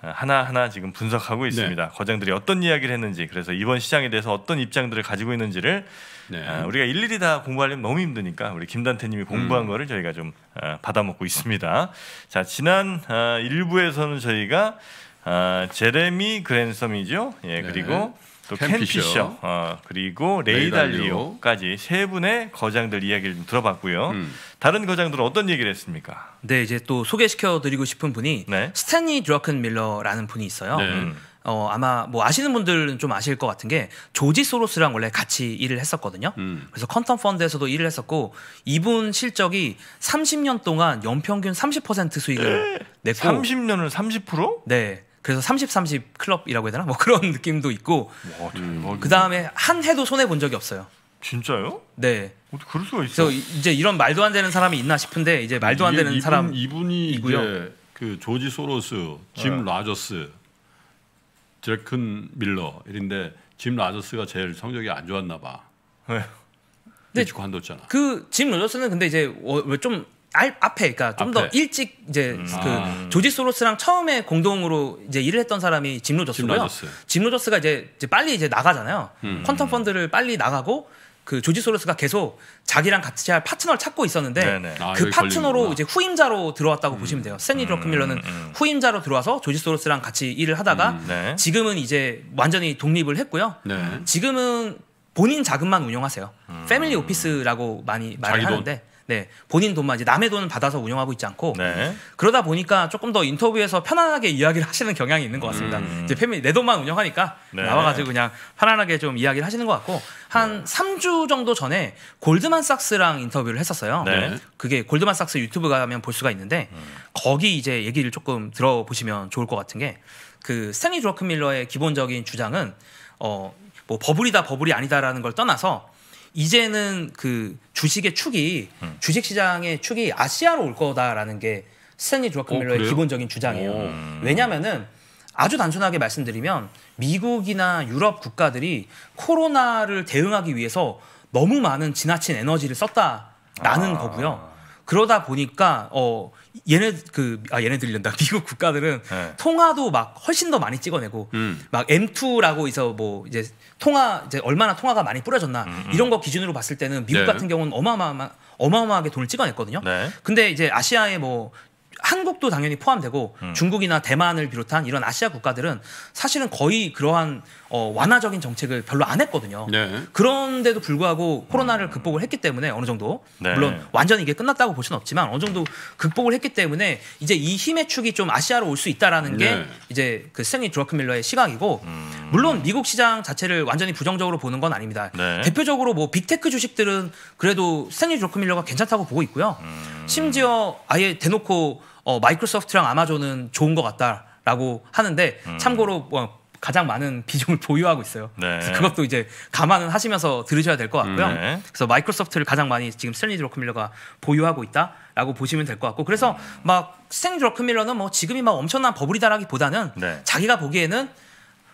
아, 하나하나 지금 분석하고 있습니다. 네. 거장들이 어떤 이야기를 했는지 그래서 이번 시장에 대해서 어떤 입장들을 가지고 있는지를 네. 아, 우리가 일일이 다 공부하려면 너무 힘드니까 우리 김단태님이 공부한 음. 거를 저희가 좀 아, 받아먹고 있습니다. 자 지난 아, 1부에서는 저희가 아, 제레미 그랜섬이죠. 예, 네. 그리고 또 캔피셔, 어, 그리고 레이달리오까지 세 분의 거장들 이야기를 좀 들어봤고요. 음. 다른 거장들은 어떤 얘기를 했습니까? 네, 이제 또 소개시켜드리고 싶은 분이 네. 스탠리 드러큰 밀러라는 분이 있어요. 네. 음. 어, 아마 뭐 아시는 분들은 좀 아실 것 같은 게 조지 소로스랑 원래 같이 일을 했었거든요. 음. 그래서 컨텀 펀드에서도 일을 했었고 이분 실적이 30년 동안 연평균 30% 수익을 에? 냈고 30년을 30%? 네. 그래서 30, 30 클럽이라고 해야 되나? 뭐 그런 느낌도 있고. 와, 대박그 다음에 한 해도 손해 본 적이 없어요. 진짜요? 네. 어떻게 그럴 수가 있어? 그래서 이제 이런 말도 안 되는 사람이 있나 싶은데 이제 말도 안 되는 이분, 사람 이분이요 이제 그 조지 소로스, 짐 네. 라저스, 제큰 밀러 이런데 짐 라저스가 제일 성적이 안 좋았나 봐. 네. 그 근데 그짐 로저스는 근데 이제 어, 좀 알, 앞에 그러니까 좀 더 일찍 이제 음. 그 아. 조지 소로스랑 처음에 공동으로 이제 일을 했던 사람이 짐 로저스고요. 짐, 로저스. 가 이제, 이제, 빨리 이제 나가잖아요. 음. 퀀텀 펀드를 빨리 나가고 그 조지 소로스가 계속 자기랑 같이 할 파트너를 찾고 있었는데 아, 그 파트너로 걸리는구나. 이제 후임자로 들어왔다고 음. 보시면 돼요. 샌탠드 음. 로크밀러는 음. 후임자로 들어와서 조지 소로스랑 같이 일을 하다가 음. 네. 지금은 이제 완전히 독립을 했고요. 네. 지금은 본인 자금만 운영하세요. 패밀리 오피스라고 많이 말을 하는데 네, 본인 돈만 이제 남의 돈은 받아서 운영하고 있지 않고 네. 그러다 보니까 조금 더 인터뷰에서 편안하게 이야기를 하시는 경향이 있는 것 같습니다. 음. 이제 패밀리 내 돈만 운영하니까 네. 나와가지고 그냥 편안하게 좀 이야기를 하시는 것 같고 한 네. 3주 정도 전에 골드만삭스랑 인터뷰를 했었어요. 네. 그게 골드만삭스 유튜브 가면 볼 수가 있는데 음. 거기 이제 얘기를 조금 들어보시면 좋을 것 같은 게 그 스탠리 드러크밀러의 기본적인 주장은 어, 뭐 버블이다 버블이 아니다라는 걸 떠나서 이제는 그 주식의 축이 음. 주식 시장의 축이 아시아로 올 거다라는 게 스탠리 조아킴 밀러의 어, 기본적인 주장이에요. 음. 왜냐면은 하 아주 단순하게 말씀드리면 미국이나 유럽 국가들이 코로나를 대응하기 위해서 너무 많은 지나친 에너지를 썼다라는 아. 거고요. 그러다 보니까 어 얘네 그아 얘네들이란다 미국 국가들은 네. 통화도 막 훨씬 더 많이 찍어내고 음. 막 M2라고 해서 뭐 이제 통화 이제 얼마나 통화가 많이 뿌려졌나 음, 음. 이런 거 기준으로 봤을 때는 미국 네. 같은 경우는 어마어마 어마어마하게 돈을 찍어냈거든요. 네. 근데 이제 아시아의 뭐 한국도 당연히 포함되고 음. 중국이나 대만을 비롯한 이런 아시아 국가들은 사실은 거의 그러한 어, 완화적인 정책을 별로 안 했거든요. 네. 그런데도 불구하고 코로나를 극복을 했기 때문에 어느 정도 네. 물론 완전히 이게 끝났다고 볼 수는 없지만 어느 정도 극복을 했기 때문에 이제 이 힘의 축이 좀 아시아로 올 수 있다라는 게 네. 이제 그 스탠리 드러크밀러의 시각이고 음. 물론 미국 시장 자체를 완전히 부정적으로 보는 건 아닙니다. 네. 대표적으로 뭐 빅테크 주식들은 그래도 스탠리 드러크밀러가 괜찮다고 보고 있고요. 음. 심지어 아예 대놓고 어, 마이크로소프트랑 아마존은 좋은 것 같다라고 하는데 음. 참고로 뭐 가장 많은 비중을 보유하고 있어요. 네. 그래서 그것도 이제 감안은 하시면서 들으셔야 될 것 같고요. 음, 네. 그래서 마이크로소프트를 가장 많이 지금 스탠리 드러크밀러가 보유하고 있다라고 보시면 될 것 같고 그래서 막 스탠리 드러크밀러는 뭐 지금이 막 엄청난 버블이다라기보다는 네. 자기가 보기에는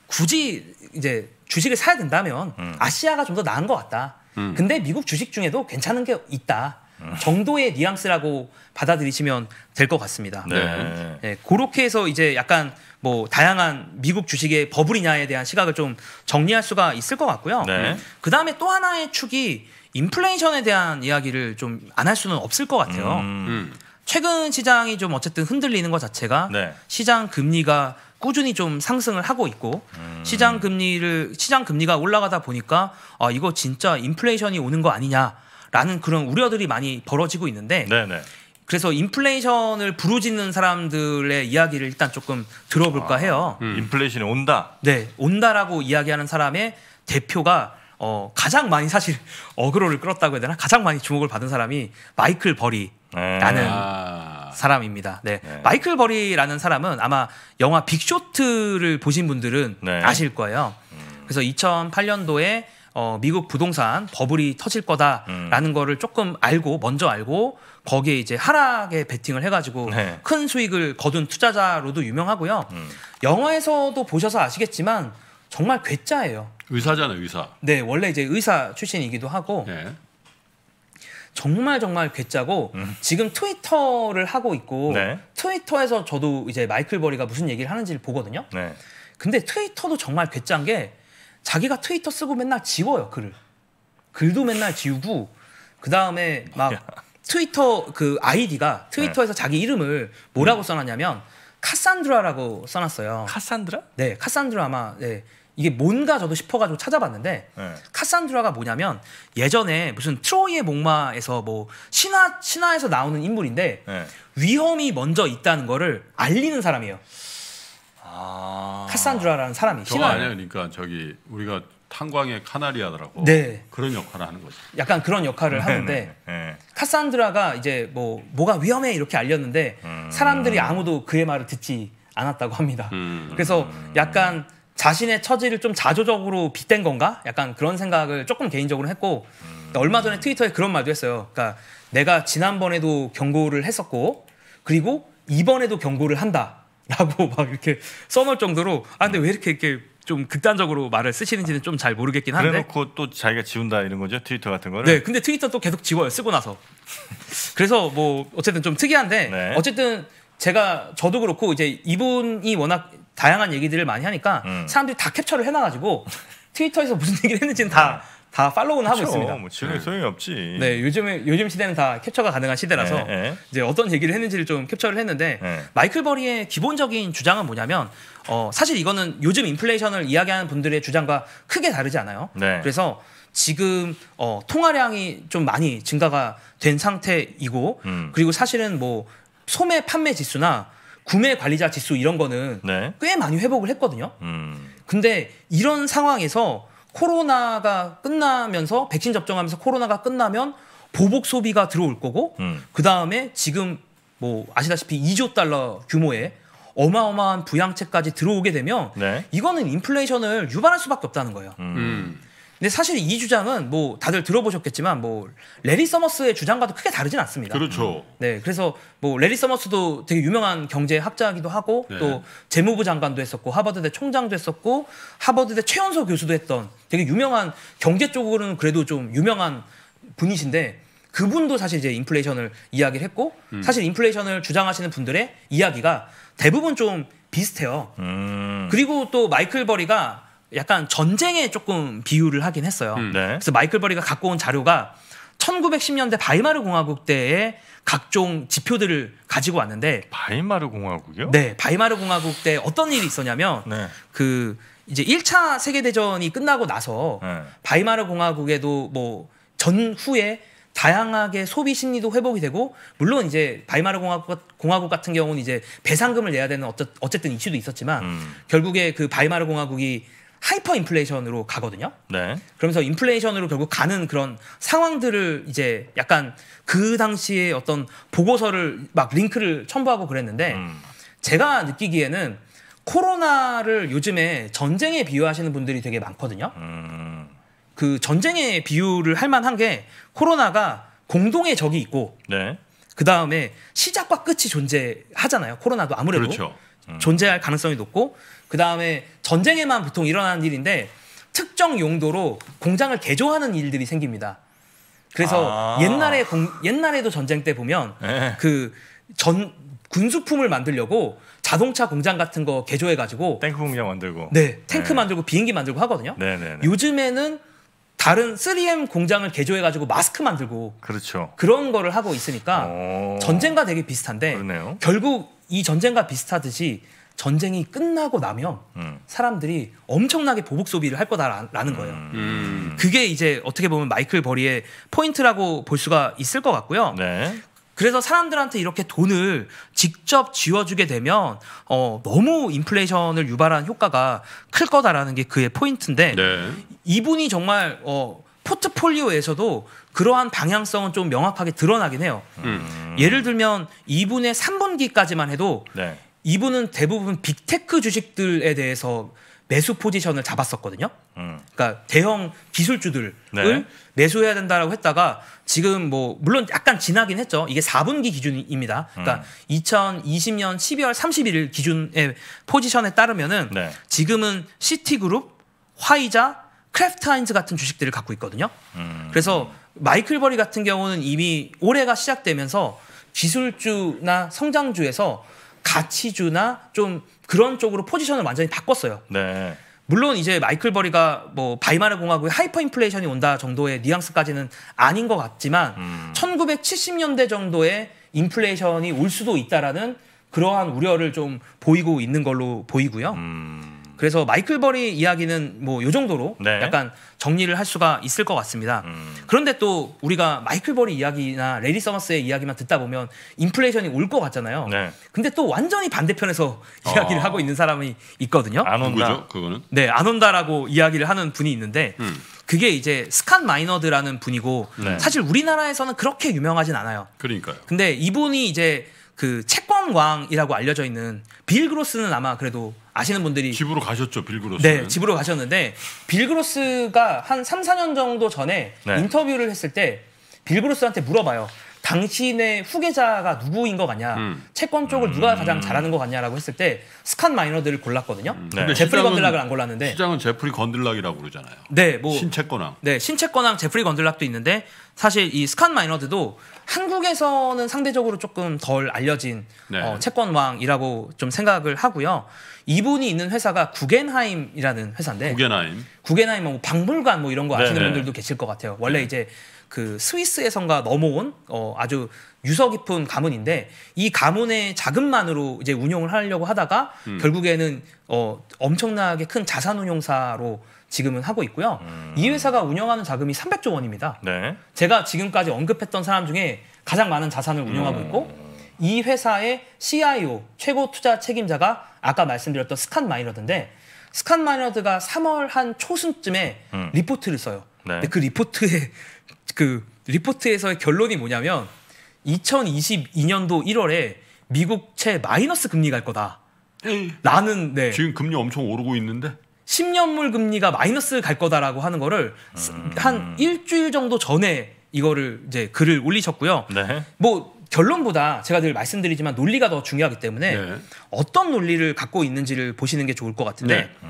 굳이 이제 주식을 사야 된다면 음. 아시아가 좀 더 나은 것 같다. 음. 근데 미국 주식 중에도 괜찮은 게 있다. 정도의 뉘앙스라고 받아들이시면 될 것 같습니다. 네. 네. 그렇게 해서 이제 약간 뭐 다양한 미국 주식의 버블이냐에 대한 시각을 좀 정리할 수가 있을 것 같고요. 네. 그 다음에 또 하나의 축이 인플레이션에 대한 이야기를 좀 안 할 수는 없을 것 같아요. 음. 음. 최근 시장이 좀 어쨌든 흔들리는 것 자체가 네. 시장 금리가 꾸준히 좀 상승을 하고 있고 음. 시장 금리를 시장 금리가 올라가다 보니까 아 이거 진짜 인플레이션이 오는 거 아니냐. 라는 그런 우려들이 많이 벌어지고 있는데 네네. 그래서 인플레이션을 부르짖는 사람들의 이야기를 일단 조금 들어볼까 아, 해요. 음. 음. 인플레이션이 온다. 네, 온다라고 이야기하는 사람의 대표가 어, 가장 많이 사실 어그로를 끌었다고 해야 되나? 가장 많이 주목을 받은 사람이 마이클 버리라는 네. 아. 사람입니다. 네. 네. 마이클 버리라는 사람은 아마 영화 빅쇼트를 보신 분들은 네. 아실 거예요. 음. 그래서 2008년도에 어, 미국 부동산 버블이 터질 거다라는 음. 거를 조금 알고 먼저 알고 거기에 이제 하락에 베팅을 해가지고 네. 큰 수익을 거둔 투자자로도 유명하고요. 음. 영화에서도 보셔서 아시겠지만 정말 괴짜예요. 의사잖아요, 의사. 네, 원래 이제 의사 출신이기도 하고 네. 정말 정말 괴짜고 음. 지금 트위터를 하고 있고 네. 트위터에서 저도 이제 마이클 버리가 무슨 얘기를 하는지를 보거든요. 네. 근데 트위터도 정말 괴짜인게 자기가 트위터 쓰고 맨날 지워요 글을 글도 맨날 지우고 그 다음에 막 트위터 그 아이디가 트위터에서 네. 자기 이름을 뭐라고 음. 써놨냐면 카산드라라고 써놨어요. 카산드라? 네, 카산드라 아마 네. 이게 뭔가 저도 싶어가지고 찾아봤는데 네. 카산드라가 뭐냐면 예전에 무슨 트로이의 목마에서 뭐 신화 신화에서 나오는 인물인데 네. 위험이 먼저 있다는 거를 알리는 사람이에요. 아. 카산드라라는 사람이 저거 신화 아니야 그러니까 저기 우리가 탄광의 카나리아더라고 네. 그런 역할을 하는 거죠. 약간 그런 역할을 네, 하는데 네, 네. 카산드라가 이제 뭐 뭐가 위험해 이렇게 알렸는데 음... 사람들이 아무도 그의 말을 듣지 않았다고 합니다. 음... 그래서 약간 자신의 처지를 좀 자조적으로 빗댄 건가? 약간 그런 생각을 조금 개인적으로 했고 음... 얼마 전에 트위터에 그런 말도 했어요. 그러니까 내가 지난번에도 경고를 했었고 그리고 이번에도 경고를 한다. 라고 막 이렇게 써놓을 정도로 아 근데 왜 이렇게 이렇게 좀 극단적으로 말을 쓰시는지는 좀 잘 모르겠긴 한데 그래놓고 또 자기가 지운다 이런 거죠 트위터 같은 거를 네 근데 트위터 또 계속 지워요 쓰고 나서 그래서 뭐 어쨌든 좀 특이한데 네. 어쨌든 제가 저도 그렇고 이제 이분이 워낙 다양한 얘기들을 많이 하니까 음. 사람들이 다 캡처를 해놔가지고 트위터에서 무슨 얘기를 했는지는 다 아. 다 팔로우는 그쵸, 하고 있습니다. 뭐 지금 네. 소용이 없지. 네, 요즘에 요즘 시대는 다 캡처가 가능한 시대라서 네, 네. 이제 어떤 얘기를 했는지를 좀 캡처를 했는데 네. 마이클 버리의 기본적인 주장은 뭐냐면 어, 사실 이거는 요즘 인플레이션을 이야기하는 분들의 주장과 크게 다르지 않아요. 네. 그래서 지금 어, 통화량이 좀 많이 증가가 된 상태이고 음. 그리고 사실은 뭐 소매 판매 지수나 구매 관리자 지수 이런 거는 네. 꽤 많이 회복을 했거든요. 음. 근데 이런 상황에서 코로나가 끝나면서 백신 접종하면서 코로나가 끝나면 보복 소비가 들어올 거고 음. 그 다음에 지금 뭐 아시다시피 2조 달러 규모의 어마어마한 부양책까지 들어오게 되면 네. 이거는 인플레이션을 유발할 수밖에 없다는 거예요. 음. 음. 근데 사실 이 주장은 뭐 다들 들어보셨겠지만 뭐 레리 서머스의 주장과도 크게 다르진 않습니다. 그렇죠. 음. 네, 그래서 뭐 레리 서머스도 되게 유명한 경제학자이기도 하고 네. 또 재무부 장관도 했었고 하버드대 총장도 했었고 하버드대 최연소 교수도 했던 되게 유명한 경제 쪽으로는 그래도 좀 유명한 분이신데 그분도 사실 이제 인플레이션을 이야기를 했고 음. 사실 인플레이션을 주장하시는 분들의 이야기가 대부분 좀 비슷해요. 음. 그리고 또 마이클 버리가 약간 전쟁에 조금 비유를 하긴 했어요. 음, 네. 그래서 마이클 버리가 갖고 온 자료가 1910년대 바이마르 공화국 때의 각종 지표들을 가지고 왔는데 바이마르 공화국이요? 네, 바이마르 공화국 때 어떤 일이 있었냐면 네. 그 이제 1차 세계 대전이 끝나고 나서 네. 바이마르 공화국에도 뭐 전후에 다양하게 소비 심리도 회복이 되고 물론 이제 바이마르 공화국, 공화국 같은 경우는 이제 배상금을 내야 되는 어쨌든 이슈도 있었지만 음. 결국에 그 바이마르 공화국이 하이퍼 인플레이션으로 가거든요. 네. 그러면서 인플레이션으로 결국 가는 그런 상황들을 이제 약간 그 당시에 어떤 보고서를 막 링크를 첨부하고 그랬는데 음. 제가 느끼기에는 코로나를 요즘에 전쟁에 비유하시는 분들이 되게 많거든요. 음. 그 전쟁에 비유를 할 만한 게 코로나가 공동의 적이 있고 네. 그 다음에 시작과 끝이 존재하잖아요. 코로나도 아무래도 그렇죠. 음. 존재할 가능성이 높고 그 다음에 전쟁에만 보통 일어나는 일인데 특정 용도로 공장을 개조하는 일들이 생깁니다. 그래서 아~ 옛날에 공, 옛날에도 전쟁 때 보면 네. 예. 그전 군수품을 만들려고 자동차 공장 같은 거 개조해 가지고 탱크 공장 만들고 네 탱크 네. 만들고 비행기 만들고 하거든요. 네네네. 요즘에는 다른 3M 공장을 개조해 가지고 마스크 만들고 그렇죠. 그런 거를 하고 있으니까 전쟁과 되게 비슷한데 그러네요. 결국 이 전쟁과 비슷하듯이 전쟁이 끝나고 나면 음. 사람들이 엄청나게 보복 소비를 할 거다라는 거예요. 음. 음. 그게 이제 어떻게 보면 마이클 버리의 포인트라고 볼 수가 있을 것 같고요. 네. 그래서 사람들한테 이렇게 돈을 직접 쥐어주게 되면 어, 너무 인플레이션을 유발한 효과가 클 거다라는 게 그의 포인트인데 네. 이분이 정말 어, 포트폴리오에서도 그러한 방향성은 좀 명확하게 드러나긴 해요. 음. 예를 들면 이분의 3분기까지만 해도 네. 이분은 대부분 빅테크 주식들에 대해서 매수 포지션을 잡았었거든요. 음. 그러니까 대형 기술주들을 네. 매수해야 된다라고 했다가 지금 뭐 물론 약간 지나긴 했죠. 이게 4분기 기준입니다. 그러니까 음. 2020년 12월 31일 기준의 포지션에 따르면은 네. 지금은 시티그룹, 화이자, 크래프트하인즈 같은 주식들을 갖고 있거든요. 음. 그래서 마이클 버리 같은 경우는 이미 올해가 시작되면서 기술주나 성장주에서 가치주나 좀 그런 쪽으로 포지션을 완전히 바꿨어요. 네. 물론 이제 마이클 버리가 뭐 바이마르 공화국에 하이퍼 인플레이션이 온다 정도의 뉘앙스까지는 아닌 것 같지만 음. 1970년대 정도의 인플레이션이 올 수도 있다라는 그러한 우려를 좀 보이고 있는 걸로 보이고요. 음. 그래서 마이클 버리 이야기는 뭐요 정도로 네. 약간 정리를 할 수가 있을 것 같습니다. 음. 그런데 또 우리가 마이클 버리 이야기나 레디 서머스의 이야기만 듣다 보면 인플레이션이 올 것 같잖아요. 네. 근데 또 완전히 반대편에서 어. 이야기를 하고 있는 사람이 있거든요. 안 온다. 누구죠? 그거는? 네, 안 온다라고 이야기를 하는 분이 있는데 음. 그게 이제 스칸 마이너드라는 분이고 네. 사실 우리나라에서는 그렇게 유명하진 않아요. 그러니까요. 근데 이분이 이제 그채권왕이라고 알려져 있는 빌 그로스는 아마 그래도 아시는 분들이 집으로 가셨죠 빌그로스. 네, 집으로 가셨는데 빌그로스가 한 3, 4년 정도 전에 네. 인터뷰를 했을 때 빌그로스한테 물어봐요. 당신의 후계자가 누구인 것 같냐, 음. 채권 쪽을 누가 음. 가장 잘하는 것 같냐라고 했을 때 스칸 마이너들을 골랐거든요. 음. 네. 제프리 건들락을 안 골랐는데 시장은 제프리 건들락이라고 그러잖아요. 네, 뭐 신채권왕. 네, 신채권왕 제프리 건들락도 있는데 사실 이 스칸 마이너드도 한국에서는 상대적으로 조금 덜 알려진 네. 어, 채권왕이라고 좀 생각을 하고요. 이분이 있는 회사가 구겐하임이라는 회사인데 구겐하임 구겐하임 뭐 박물관 뭐 이런 거 아시는 네네. 네. 분들도 계실 것 같아요. 원래 네. 이제 그 스위스에선가 넘어온 어, 아주 유서 깊은 가문인데 이 가문의 자금만으로 이제 운영을 하려고 하다가 음. 결국에는 어, 엄청나게 큰 자산운용사로 지금은 하고 있고요. 음. 이 회사가 운영하는 자금이 300조 원입니다. 네. 제가 지금까지 언급했던 사람 중에 가장 많은 자산을 운영하고 있고 음. 이 회사의 CIO 최고 투자 책임자가 아까 말씀드렸던 스칸 마이너드인데 스칸 마이너드가 3월 한 초순쯤에 음. 리포트를 써요. 네. 근데 그리포트에그 리포트에서의 결론이 뭐냐면 2022년도 1월에 미국 채 마이너스 금리 갈 거다. 라는 네. 지금 금리 엄청 오르고 있는데 10년물 금리가 마이너스 갈 거다라고 하는 거를 음... 한 일주일 정도 전에 이거를 이제 글을 올리셨고요. 네. 뭐 결론보다 제가 늘 말씀드리지만 논리가 더 중요하기 때문에 네. 어떤 논리를 갖고 있는지를 보시는 게 좋을 것 같은데 네.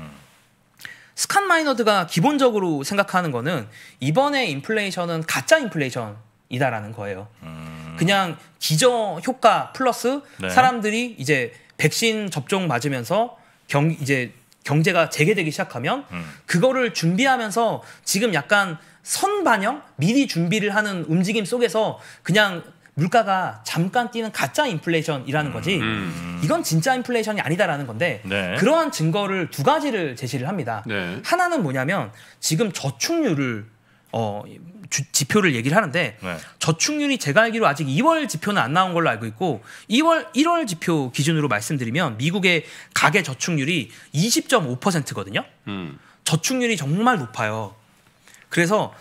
스칸 마이너드가 기본적으로 생각하는 거는 이번에 인플레이션은 가짜 인플레이션이다라는 거예요. 음. 그냥 기저 효과 플러스 네. 사람들이 이제 백신 접종 맞으면서 경 이제 경제가 재개되기 시작하면 음. 그거를 준비하면서 지금 약간 선반영 미리 준비를 하는 움직임 속에서 그냥 물가가 잠깐 뛰는 가짜 인플레이션이라는 거지 음. 음, 음. 이건 진짜 인플레이션이 아니다라는 건데 네. 그러한 증거를 두 가지를 제시를 합니다. 네. 하나는 뭐냐면 지금 저축률을 어 주, 지표를 얘기를 하는데 네. 저축률이 제가 알기로 아직 2월 지표는 안 나온 걸로 알고 있고 2월 1월 지표 기준으로 말씀드리면 미국의 가계 저축률이 20.5%거든요. 음. 저축률이 정말 높아요. 그래서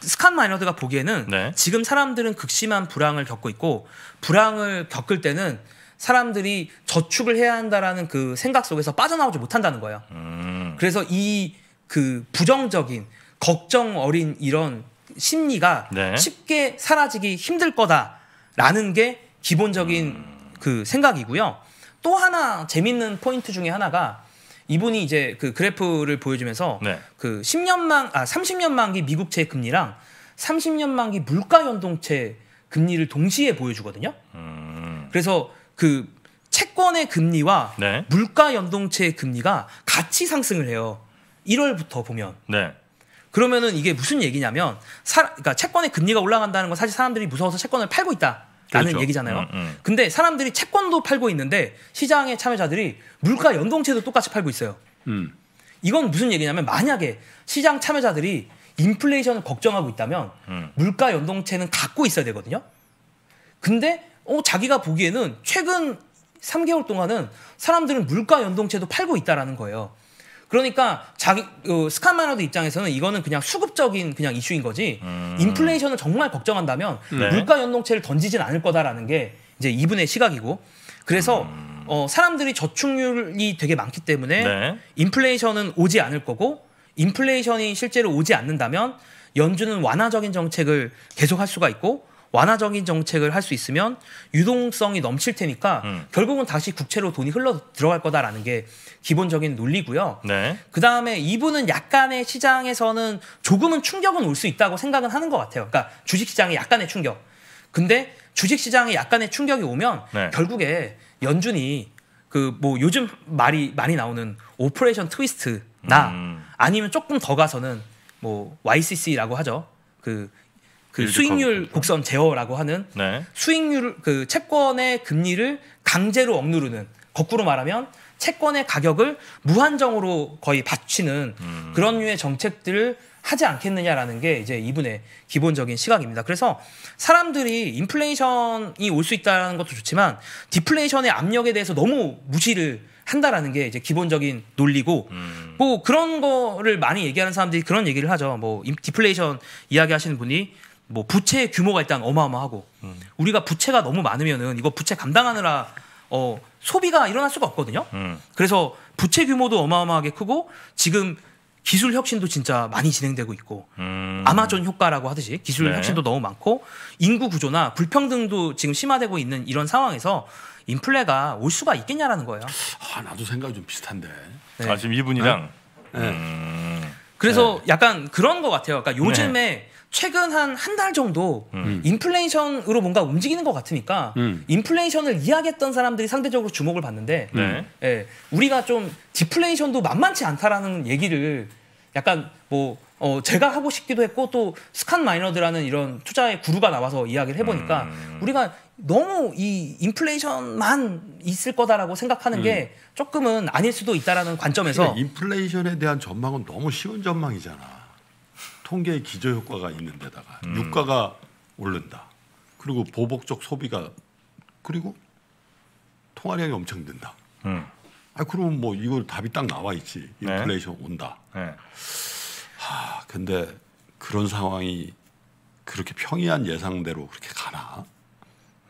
스칸 마이너드가 보기에는 네. 지금 사람들은 극심한 불황을 겪고 있고 불황을 겪을 때는 사람들이 저축을 해야 한다라는 그 생각 속에서 빠져나오지 못한다는 거예요. 음. 그래서 이 그 부정적인 걱정 어린 이런 심리가 네. 쉽게 사라지기 힘들 거다라는 게 기본적인 음... 그 생각이고요. 또 하나 재밌는 포인트 중에 하나가 이분이 이제 그 그래프를 보여주면서 네. 그 10년만 아 30년 만기 미국채 금리랑 30년 만기 물가 연동채 금리를 동시에 보여주거든요. 음... 그래서 그 채권의 금리와 네. 물가 연동채 금리가 같이 상승을 해요. 1월부터 보면. 네. 그러면은 이게 무슨 얘기냐면 사, 그러니까 채권의 금리가 올라간다는 건 사실 사람들이 무서워서 채권을 팔고 있다. 라는 그렇죠. 얘기잖아요. 음, 음. 근데 사람들이 채권도 팔고 있는데 시장의 참여자들이 물가 연동체도 똑같이 팔고 있어요. 음. 이건 무슨 얘기냐면 만약에 시장 참여자들이 인플레이션을 걱정하고 있다면 음. 물가 연동체는 갖고 있어야 되거든요. 근데 어, 자기가 보기에는 최근 3개월 동안은 사람들은 물가 연동체도 팔고 있다라는 거예요. 그러니까 자기 어, 그 스카마노드 입장에서는 이거는 그냥 수급적인 그냥 이슈인 거지 음. 인플레이션을 정말 걱정한다면 네. 물가 연동체를 던지진 않을 거다라는 게 이제 이분의 시각이고 그래서 음. 어, 사람들이 저축률이 되게 많기 때문에 네. 인플레이션은 오지 않을 거고 인플레이션이 실제로 오지 않는다면 연준은 완화적인 정책을 계속할 수가 있고 완화적인 정책을 할 수 있으면 유동성이 넘칠 테니까 음. 결국은 다시 국채로 돈이 흘러 들어갈 거다라는 게 기본적인 논리고요. 네. 그 다음에 이분은 약간의 시장에서는 조금은 충격은 올 수 있다고 생각은 하는 것 같아요. 그러니까 주식시장에 약간의 충격. 근데 주식시장에 약간의 충격이 오면 네. 결국에 연준이 그 뭐 요즘 말이 많이 나오는 오퍼레이션 트위스트나 음. 아니면 조금 더 가서는 뭐 YCC라고 하죠. 그그 수익률 곡선 제어라고 하는 네. 수익률 그 채권의 금리를 강제로 억누르는 거꾸로 말하면 채권의 가격을 무한정으로 거의 받치는 음. 그런 류의 정책들을 하지 않겠느냐라는 게 이제 이분의 기본적인 시각입니다. 그래서 사람들이 인플레이션이 올 수 있다는 것도 좋지만 디플레이션의 압력에 대해서 너무 무시를 한다라는 게 이제 기본적인 논리고 음. 뭐 그런 거를 많이 얘기하는 사람들이 그런 얘기를 하죠. 뭐 디플레이션 이야기하시는 분이 뭐부채 규모가 일단 어마어마하고 음. 우리가 부채가 너무 많으면은 이거 부채 감당하느라 어 소비가 일어날 수가 없거든요. 음. 그래서 부채 규모도 어마어마하게 크고 지금 기술 혁신도 진짜 많이 진행되고 있고 음. 아마존 효과라고 하듯이 기술 네. 혁신도 너무 많고 인구 구조나 불평등도 지금 심화되고 있는 이런 상황에서 인플레가 올 수가 있겠냐라는 거예요. 아 나도 생각이 좀 비슷한데. 네. 아 지금 이분이랑. 네. 음. 그래서 네. 약간 그런 것 같아요. 그러니까 네. 요즘에 최근 한 한 달 정도 음. 인플레이션으로 뭔가 움직이는 것 같으니까 음. 인플레이션을 이야기했던 사람들이 상대적으로 주목을 받는데 네. 예, 우리가 좀 디플레이션도 만만치 않다라는 얘기를 약간 뭐 어, 제가 하고 싶기도 했고 또 스칸 마이너드라는 이런 투자의 구루가 나와서 이야기를 해보니까 음. 우리가 너무 이 인플레이션만 있을 거다라고 생각하는 음. 게 조금은 아닐 수도 있다라는 관점에서 인플레이션에 대한 전망은 너무 쉬운 전망이잖아. 통계의 기저 효과가 있는 데다가 음. 유가가 오른다. 그리고 보복적 소비가 그리고 통화량이 엄청 든다 음. 아 그러면 뭐 이거 답이 딱 나와 있지. 네. 인플레이션 네. 온다. 네. 하, 근데 그런 상황이 그렇게 평이한 예상대로 그렇게 가나?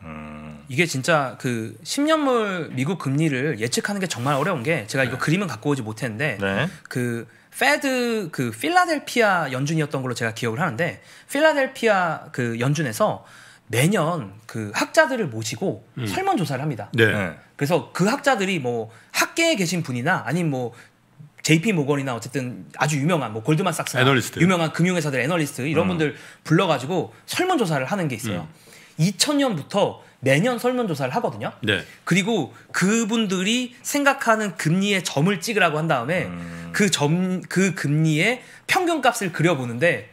음. 이게 진짜 그 10년물 미국 금리를 예측하는 게 정말 어려운 게 제가 이거 네. 그림은 갖고 오지 못했는데 네. 그 패드그 필라델피아 연준이었던 걸로 제가 기억을 하는데 필라델피아 그 연준에서 매년 그 학자들을 모시고 음. 설문 조사를 합니다. 네. 네. 그래서 그 학자들이 뭐 학계에 계신 분이나 아니면 뭐 JP 모건이나 어쨌든 아주 유명한 뭐 골드만삭스나 애널리스트. 유명한 금융회사들 애널리스트 이런 음. 분들 불러가지고 설문 조사를 하는 게 있어요. 음. 2000년부터 매년 설문조사를 하거든요. 네. 그리고 그분들이 생각하는 금리의 점을 찍으라고 한 다음에 음. 음. 그 점, 그 금리의 평균 값을 그려보는데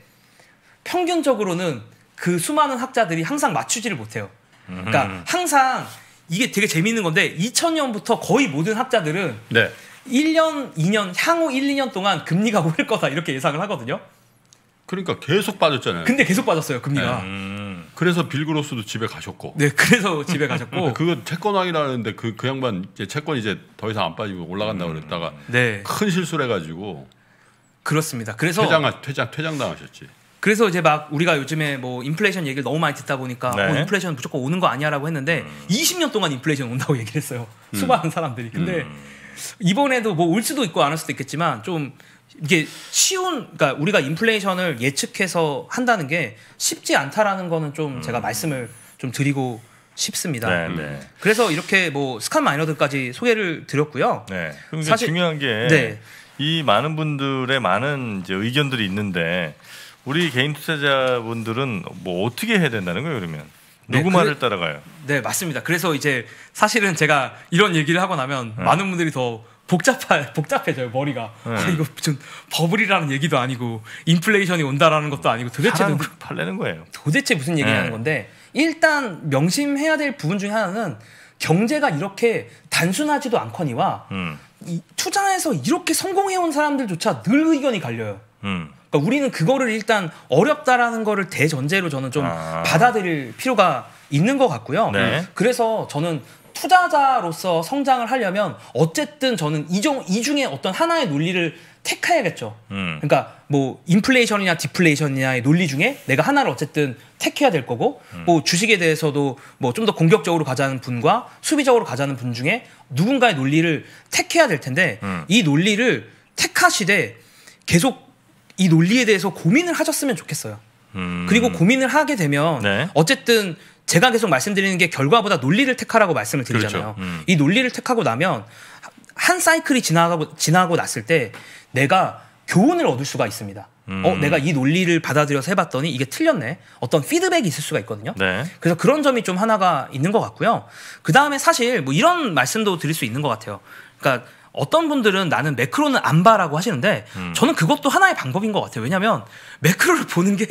평균적으로는 그 수많은 학자들이 항상 맞추지를 못해요. 그러니까 음. 항상 이게 되게 재미있는 건데 2000년부터 거의 모든 학자들은 네. 1년, 2년, 향후 1, 2년 동안 금리가 오를 거다 이렇게 예상을 하거든요. 그러니까 계속 빠졌잖아요. 근데 계속 빠졌어요, 금리가. 음. 그래서 빌그로스도 집에 가셨고. 네, 그래서 집에 가셨고. 네, 그거 채권왕이라는데 그, 그 양반 이제 채권 이제 이더 이상 안 빠지고 올라간다고 그랬다가 음, 네. 큰 실수를 해가지고. 그렇습니다. 그래서 퇴장 퇴장 퇴장 당하셨지. 그래서 이제 막 우리가 요즘에 뭐 인플레이션 얘기를 너무 많이 듣다 보니까 네. 어, 인플레이션 무조건 오는 거 아니야라고 했는데 음. 20년 동안 인플레이션 온다고 얘기를 했어요. 수많은 음. 사람들이. 근데 음. 이번에도 뭐 올 수도 있고 안 올 수도 있겠지만 좀 이게 쉬운 그러니까 우리가 인플레이션을 예측해서 한다는 게 쉽지 않다라는 거는 좀 음. 제가 말씀을 좀 드리고 싶습니다. 네, 음. 네. 그래서 이렇게 뭐 스칸 마이너들까지 소개를 드렸고요. 네. 사실 중요한 게 네. 이 많은 분들의 많은 이제 의견들이 있는데 우리 개인 투자자분들은 뭐 어떻게 해야 된다는 거예요, 그러면? 네, 누구 말을 따라가요? 네, 맞습니다. 그래서 이제 사실은 제가 이런 얘기를 하고 나면 네. 많은 분들이 더 복잡해 복잡해져요 머리가. 네. 아, 이거 좀 버블이라는 얘기도 아니고 인플레이션이 온다라는 것도 아니고 도대체 는팔래는 거예요. 도대체 무슨 얘기하는 네. 건데 일단 명심해야 될 부분 중에 하나는 경제가 이렇게 단순하지도 않거니와 음. 이, 투자에서 이렇게 성공해온 사람들조차 늘 의견이 갈려요. 음. 그러니까 우리는 그거를 일단 어렵다라는 거를 대전제로 저는 좀 아. 받아들일 필요가 있는 것 같고요. 네. 그래서 저는 투자자로서 성장을 하려면 어쨌든 저는 이중, 이 중에 어떤 하나의 논리를 택해야겠죠. 음. 그러니까 뭐 인플레이션이냐 디플레이션이냐의 논리 중에 내가 하나를 어쨌든 택해야 될 거고 음. 뭐 주식에 대해서도 뭐 좀 더 공격적으로 가자는 분과 수비적으로 가자는 분 중에 누군가의 논리를 택해야 될 텐데 음. 이 논리를 택하시되 계속 이 논리에 대해서 고민을 하셨으면 좋겠어요. 음. 그리고 고민을 하게 되면 네. 어쨌든 제가 계속 말씀드리는 게 결과보다 논리를 택하라고 말씀을 그렇죠. 드리잖아요. 그렇죠. 음. 이 논리를 택하고 나면 한 사이클이 지나가고 지나고 났을 때 내가 교훈을 얻을 수가 있습니다. 음. 어, 내가 이 논리를 받아들여서 해봤더니 이게 틀렸네. 어떤 피드백이 있을 수가 있거든요. 네. 그래서 그런 점이 좀 하나가 있는 것 같고요. 그 다음에 사실 뭐 이런 말씀도 드릴 수 있는 것 같아요. 그러니까 어떤 분들은 나는 매크로는 안 봐라고 하시는데 음. 저는 그것도 하나의 방법인 것 같아요. 왜냐하면 매크로를 보는 게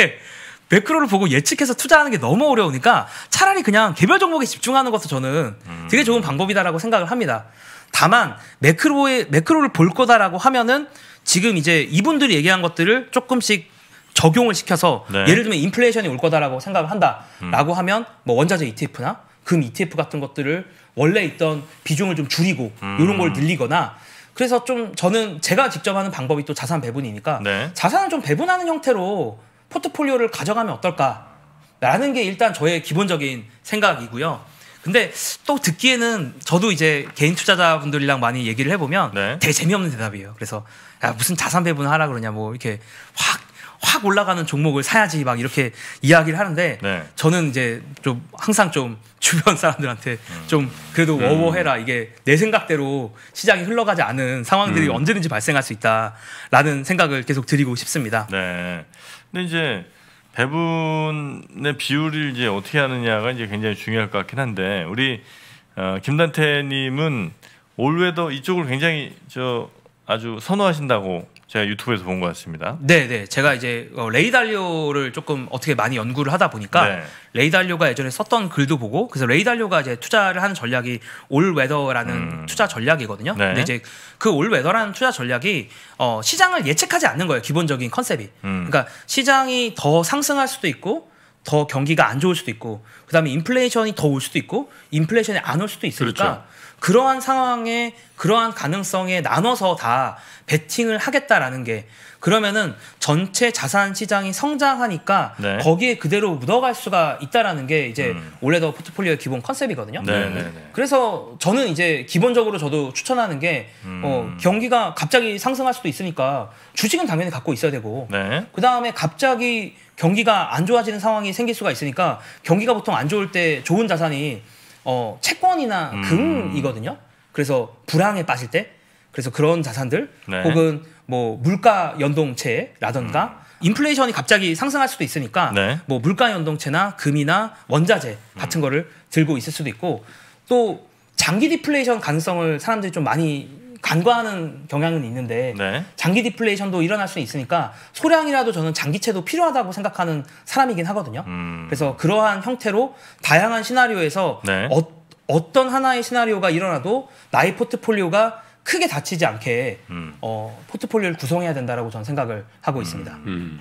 매크로를 보고 예측해서 투자하는 게 너무 어려우니까 차라리 그냥 개별 종목에 집중하는 것도 저는 음. 되게 좋은 방법이다라고 생각을 합니다. 다만 매크로에 매크로를 볼 거다라고 하면은 지금 이제 이분들이 얘기한 것들을 조금씩 적용을 시켜서 네. 예를 들면 인플레이션이 올 거다라고 생각을 한다라고 음. 하면 뭐 원자재 ETF나 금 ETF 같은 것들을 원래 있던 비중을 좀 줄이고 음. 이런 걸 늘리거나 그래서 좀 저는 제가 직접 하는 방법이 또 자산 배분이니까 네. 자산을 좀 배분하는 형태로 포트폴리오를 가져가면 어떨까라는 게 일단 저의 기본적인 생각이고요. 근데 또 듣기에는 저도 이제 개인 투자자분들이랑 많이 얘기를 해보면 네. 되게 재미없는 대답이에요. 그래서 야, 무슨 자산 배분 하라 그러냐 뭐 이렇게 확, 확 올라가는 종목을 사야지 막 이렇게 이야기를 하는데 네. 저는 이제 좀 항상 좀 주변 사람들한테 음. 좀 그래도 음. 워워해라 이게 내 생각대로 시장이 흘러가지 않은 상황들이 음. 언제든지 발생할 수 있다라는 생각을 계속 드리고 싶습니다. 네. 근데 이제 배분의 비율을 이제 어떻게 하느냐가 이제 굉장히 중요할 것 같긴 한데 우리 어, 김단태님은 올웨더 이쪽을 굉장히 저 아주 선호하신다고 제가 유튜브에서 본 것 같습니다. 네, 네. 제가 이제 어, 레이달리오를 조금 어떻게 많이 연구를 하다 보니까 네. 레이달리오가 예전에 썼던 글도 보고 그래서 레이달리오가 이제 투자를 하는 전략이 올 웨더라는 음. 투자 전략이거든요. 네. 근데 이제 그 올 웨더라는 투자 전략이 어, 시장을 예측하지 않는 거예요. 기본적인 컨셉이. 음. 그러니까 시장이 더 상승할 수도 있고 더 경기가 안 좋을 수도 있고 그다음에 인플레이션이 더 올 수도 있고 인플레이션이 안 올 수도 있으니까 그렇죠. 그러한 상황에 그러한 가능성에 나눠서 다 베팅을 하겠다라는 게 그러면은 전체 자산 시장이 성장하니까 네. 거기에 그대로 묻어갈 수가 있다라는 게 이제 음. 올레더 포트폴리오의 기본 컨셉이거든요. 네, 네, 네, 네. 그래서 저는 이제 기본적으로 저도 추천하는 게 음. 어, 경기가 갑자기 상승할 수도 있으니까 주식은 당연히 갖고 있어야 되고 네. 그 다음에 갑자기 경기가 안 좋아지는 상황이 생길 수가 있으니까 경기가 보통 안 좋을 때 좋은 자산이 어, 채권이나 음. 금이거든요. 그래서 불황에 빠질 때 그래서 그런 자산들 네. 혹은 뭐 물가 연동체라던가 음. 인플레이션이 갑자기 상승할 수도 있으니까 네. 뭐 물가 연동체나 금이나 원자재 음. 같은 음. 거를 들고 있을 수도 있고 또 장기 디플레이션 가능성을 사람들이 좀 많이 간과하는 경향은 있는데 네. 장기 디플레이션도 일어날 수 있으니까 소량이라도 저는 장기채도 필요하다고 생각하는 사람이긴 하거든요. 음. 그래서 그러한 형태로 다양한 시나리오에서 네. 어, 떤 하나의 시나리오가 일어나도 나의 포트폴리오가 크게 다치지 않게 음. 어, 포트폴리오를 구성해야 된다라고 저는 생각을 하고 음. 있습니다. 음.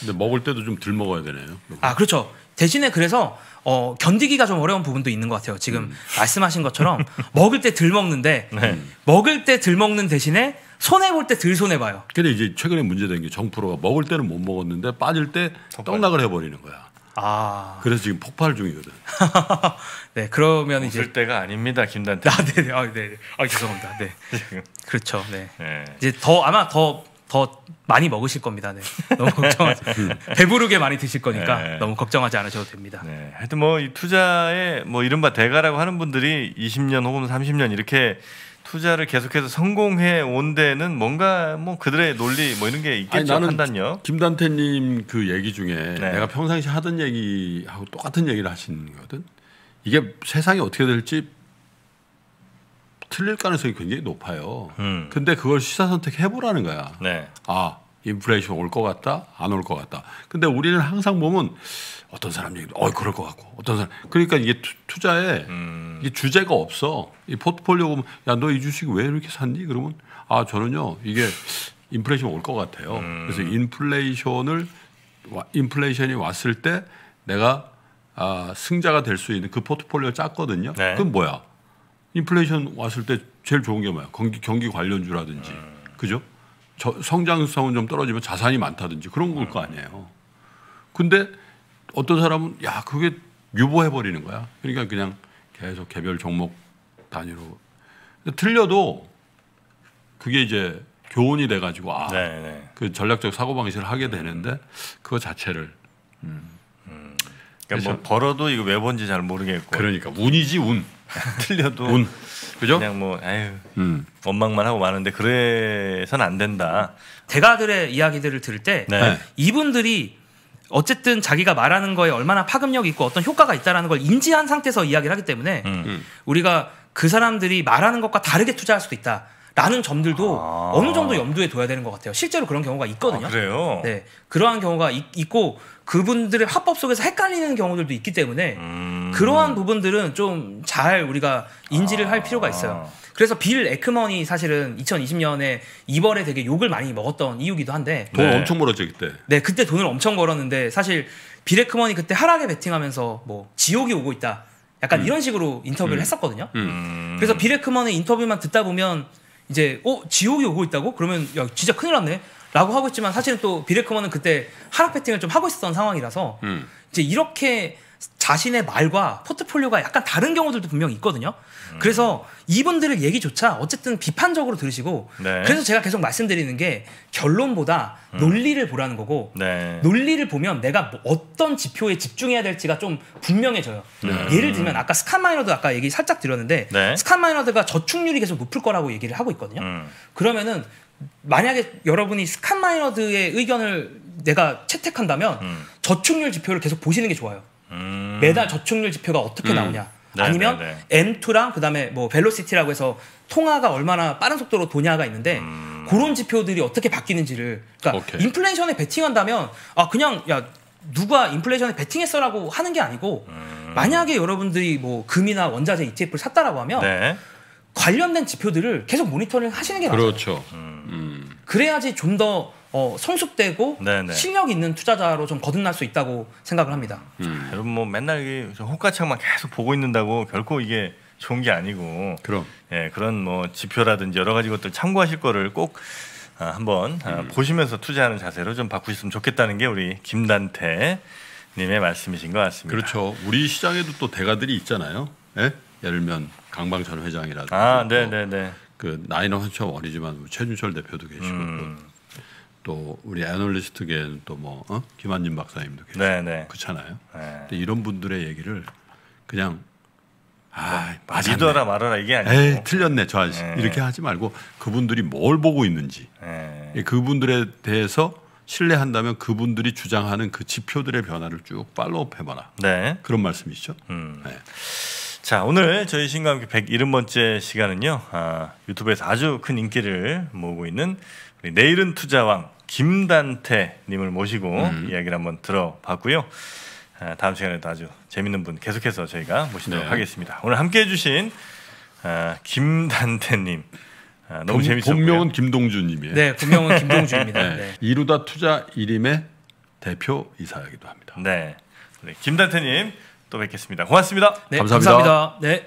근데 먹을 때도 좀 덜 먹어야 되네요. 먹을. 아 그렇죠. 대신에 그래서 어, 견디기가 좀 어려운 부분도 있는 것 같아요. 지금 음. 말씀하신 것처럼 먹을 때덜 먹는데 네. 먹을 때덜 먹는 대신에 손해 볼때덜 손해 봐요. 근데 이제 최근에 문제된 게 정프로가 먹을 때는 못 먹었는데 빠질 때 떡락을 해버리는 거야. 아. 그래서 지금 폭발 중이거든. 네, 그러면 이제 때가 아닙니다, 김단태. 아, 네, 네, 아, 네, 아, 죄송합니다. 네, 그렇죠. 네. 네. 이제 더 아마 더더 많이 먹으실 겁니다. 네. 너무 걱정하지 음. 배부르게 많이 드실 거니까 네. 너무 걱정하지 않으셔도 됩니다. 네. 하여튼 뭐 이 투자에 뭐 이른바 대가라고 하는 분들이 20년 혹은 30년 이렇게 투자를 계속해서 성공해 온 데는 뭔가 뭐 그들의 논리 뭐 이런 게 있겠죠 아니, 판단요. 김단태님 그 얘기 중에 네. 내가 평상시 하던 얘기하고 똑같은 얘기를 하시는 거거든. 이게 세상이 어떻게 될지 틀릴 가능성이 굉장히 높아요. 음. 근데 그걸 시사 선택해보라는 거야. 네. 아 인플레이션 올 것 같다, 안 올 것 같다. 근데 우리는 항상 보면 어떤 사람 얘기, 도어 그럴 것 같고 어떤 사람. 그러니까 이게 투, 자에 음. 이게 주제가 없어. 이 포트폴리오 보면 야 너 이 주식 왜 이렇게 샀니? 그러면 아 저는요 이게 인플레이션 올 것 같아요. 음. 그래서 인플레이션을 인플레이션이 왔을 때 내가 아, 승자가 될 수 있는 그 포트폴리오 짰거든요. 네. 그건 뭐야? 인플레이션 왔을 때 제일 좋은 게 뭐야? 경기, 경기 관련주라든지, 음. 그죠? 저, 성장성은 좀 떨어지면 자산이 많다든지 그런 걸거 네. 아니에요. 근데 어떤 사람은 야 그게 유보해 버리는 거야. 그러니까 그냥 계속 개별 종목 단위로 틀려도 그게 이제 교훈이 돼 가지고 아그 네, 전략적 사고 방식을 하게 되는데 그거 자체를 음. 음. 음. 그러니까 뭐 벌어도 이거 왜 번지 잘 모르겠고 그러니까 운이지 운. 틀려도 운. 그죠? 그냥 뭐 에휴 음. 원망만 하고 마는데 그래서는 안 된다. 대가들의 이야기들을 들을 때 네. 네. 이분들이 어쨌든 자기가 말하는 거에 얼마나 파급력이 있고 어떤 효과가 있다라는 걸 인지한 상태에서 이야기를 하기 때문에 음. 음. 우리가 그 사람들이 말하는 것과 다르게 투자할 수도 있다. 라는 점들도 아~ 어느 정도 염두에 둬야 되는 것 같아요. 실제로 그런 경우가 있거든요. 아, 그래요? 네. 그러한 경우가 있, 고 그분들의 화법 속에서 헷갈리는 경우들도 있기 때문에 음. 음. 그러한 부분들은 좀 잘 우리가 인지를 아. 할 필요가 있어요. 그래서 빌 에크먼이 사실은 2020년에 이벌에 되게 욕을 많이 먹었던 이유기도 한데 돈 네. 엄청 벌었죠 그때. 네 그때 돈을 엄청 벌었는데 사실 빌 에크먼이 그때 하락에 베팅하면서 뭐 지옥이 오고 있다. 약간 음. 이런 식으로 인터뷰를 음. 했었거든요. 음. 그래서 비레크먼의 인터뷰만 듣다 보면 이제 어 지옥이 오고 있다고? 그러면 야 진짜 큰일 났네. 라고 하고 있지만 사실은 또 비레크먼은 그때 하락 패팅을좀 하고 있었던 상황이라서 음. 이제 이렇게 자신의 말과 포트폴리오가 약간 다른 경우들도 분명히 있거든요. 음. 그래서 이분들을 얘기조차 어쨌든 비판적으로 들으시고 네. 그래서 제가 계속 말씀드리는 게 결론보다 음. 논리를 보라는 거고 네. 논리를 보면 내가 뭐 어떤 지표에 집중해야 될지가 좀 분명해져요. 음. 예를 들면 아까 스카마이너드 아까 얘기 살짝 드렸는데 네. 스카마이너드가 저축률이 계속 높을 거라고 얘기를 하고 있거든요. 음. 그러면은 만약에 여러분이 스칸마이너드의 의견을 내가 채택한다면 음. 저축률 지표를 계속 보시는 게 좋아요. 음. 매달 저축률 지표가 어떻게 음. 나오냐. 네, 아니면 네, 네. M2랑 그다음에 뭐 벨로시티라고 해서 통화가 얼마나 빠른 속도로 도냐가 있는데 음. 그런 지표들이 어떻게 바뀌는지를 그러니까 오케이. 인플레이션에 베팅한다면 아 그냥 야 누가 인플레이션에 베팅했어라고 하는 게 아니고 음. 만약에 여러분들이 뭐 금이나 원자재 ETF를 샀다라고 하면 네. 관련된 지표들을 계속 모니터링 하시는 게 그렇죠. 음. 그래야지 좀더 어, 성숙되고 네네. 네. 실력 있는 투자자로 좀 거듭날 수 있다고 생각을 합니다. 음. 자, 여러분 뭐 맨날 호가창만 계속 보고 있는다고 결코 이게 좋은 게 아니고 그럼 예, 그런 뭐 지표라든지 여러 가지 것들 참고하실 거를 꼭 아, 한번 아, 음. 아, 보시면서 투자하는 자세로 좀 바꾸셨으면 좋겠다는 게 우리 김단태 님의 말씀이신 것 같습니다. 그렇죠. 우리 시장에도 또 대가들이 있잖아요. 예? 예를 들면 강방찬 회장이라든지 아, 네네네. 네, 네. 그 나이는 한참 어리지만 최준철 대표도 계시고 음. 또 우리 애널리스트계는 또뭐 어? 김한진 박사님도 계시고 네네. 네. 그렇잖아요. 네. 이런 분들의 얘기를 그냥 아, 뭐, 맞았네. 믿어라 말아라 이게 아니고 에이, 틀렸네 저 아저씨 네. 이렇게 하지 말고 그분들이 뭘 보고 있는지 네. 그분들에 대해서 신뢰한다면 그분들이 주장하는 그 지표들의 변화를 쭉 팔로업 해봐라 네. 그런 말씀이시죠 음. 네. 자 오늘 저희 신과 함께 170번째 시간은요 아, 유튜브에서 아주 큰 인기를 모으고 있는 내일은 투자왕 김단태님을 모시고 음. 이야기를 한번 들어봤고요. 아, 다음 시간에도 아주 재밌는 분 계속해서 저희가 모시도록 네. 하겠습니다. 오늘 함께해 주신 아, 김단태님 아, 너무 재밌었고요. 본명은 김동주님이에요. 네, 본명은 김동주입니다. 네. 네. 이루다 투자 일임의 대표 이사이기도 합니다. 네, 김단태님 또 뵙겠습니다. 고맙습니다. 네, 감사합니다. 감사합니다. 네.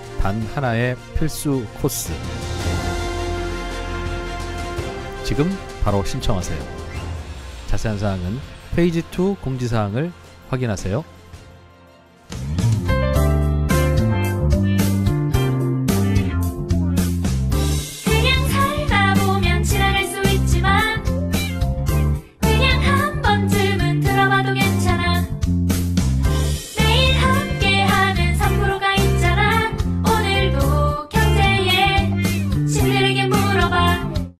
단 하나의 필수 코스. 지금 바로 신청하세요. 자세한 사항은 페이지 2 공지사항을 확인하세요.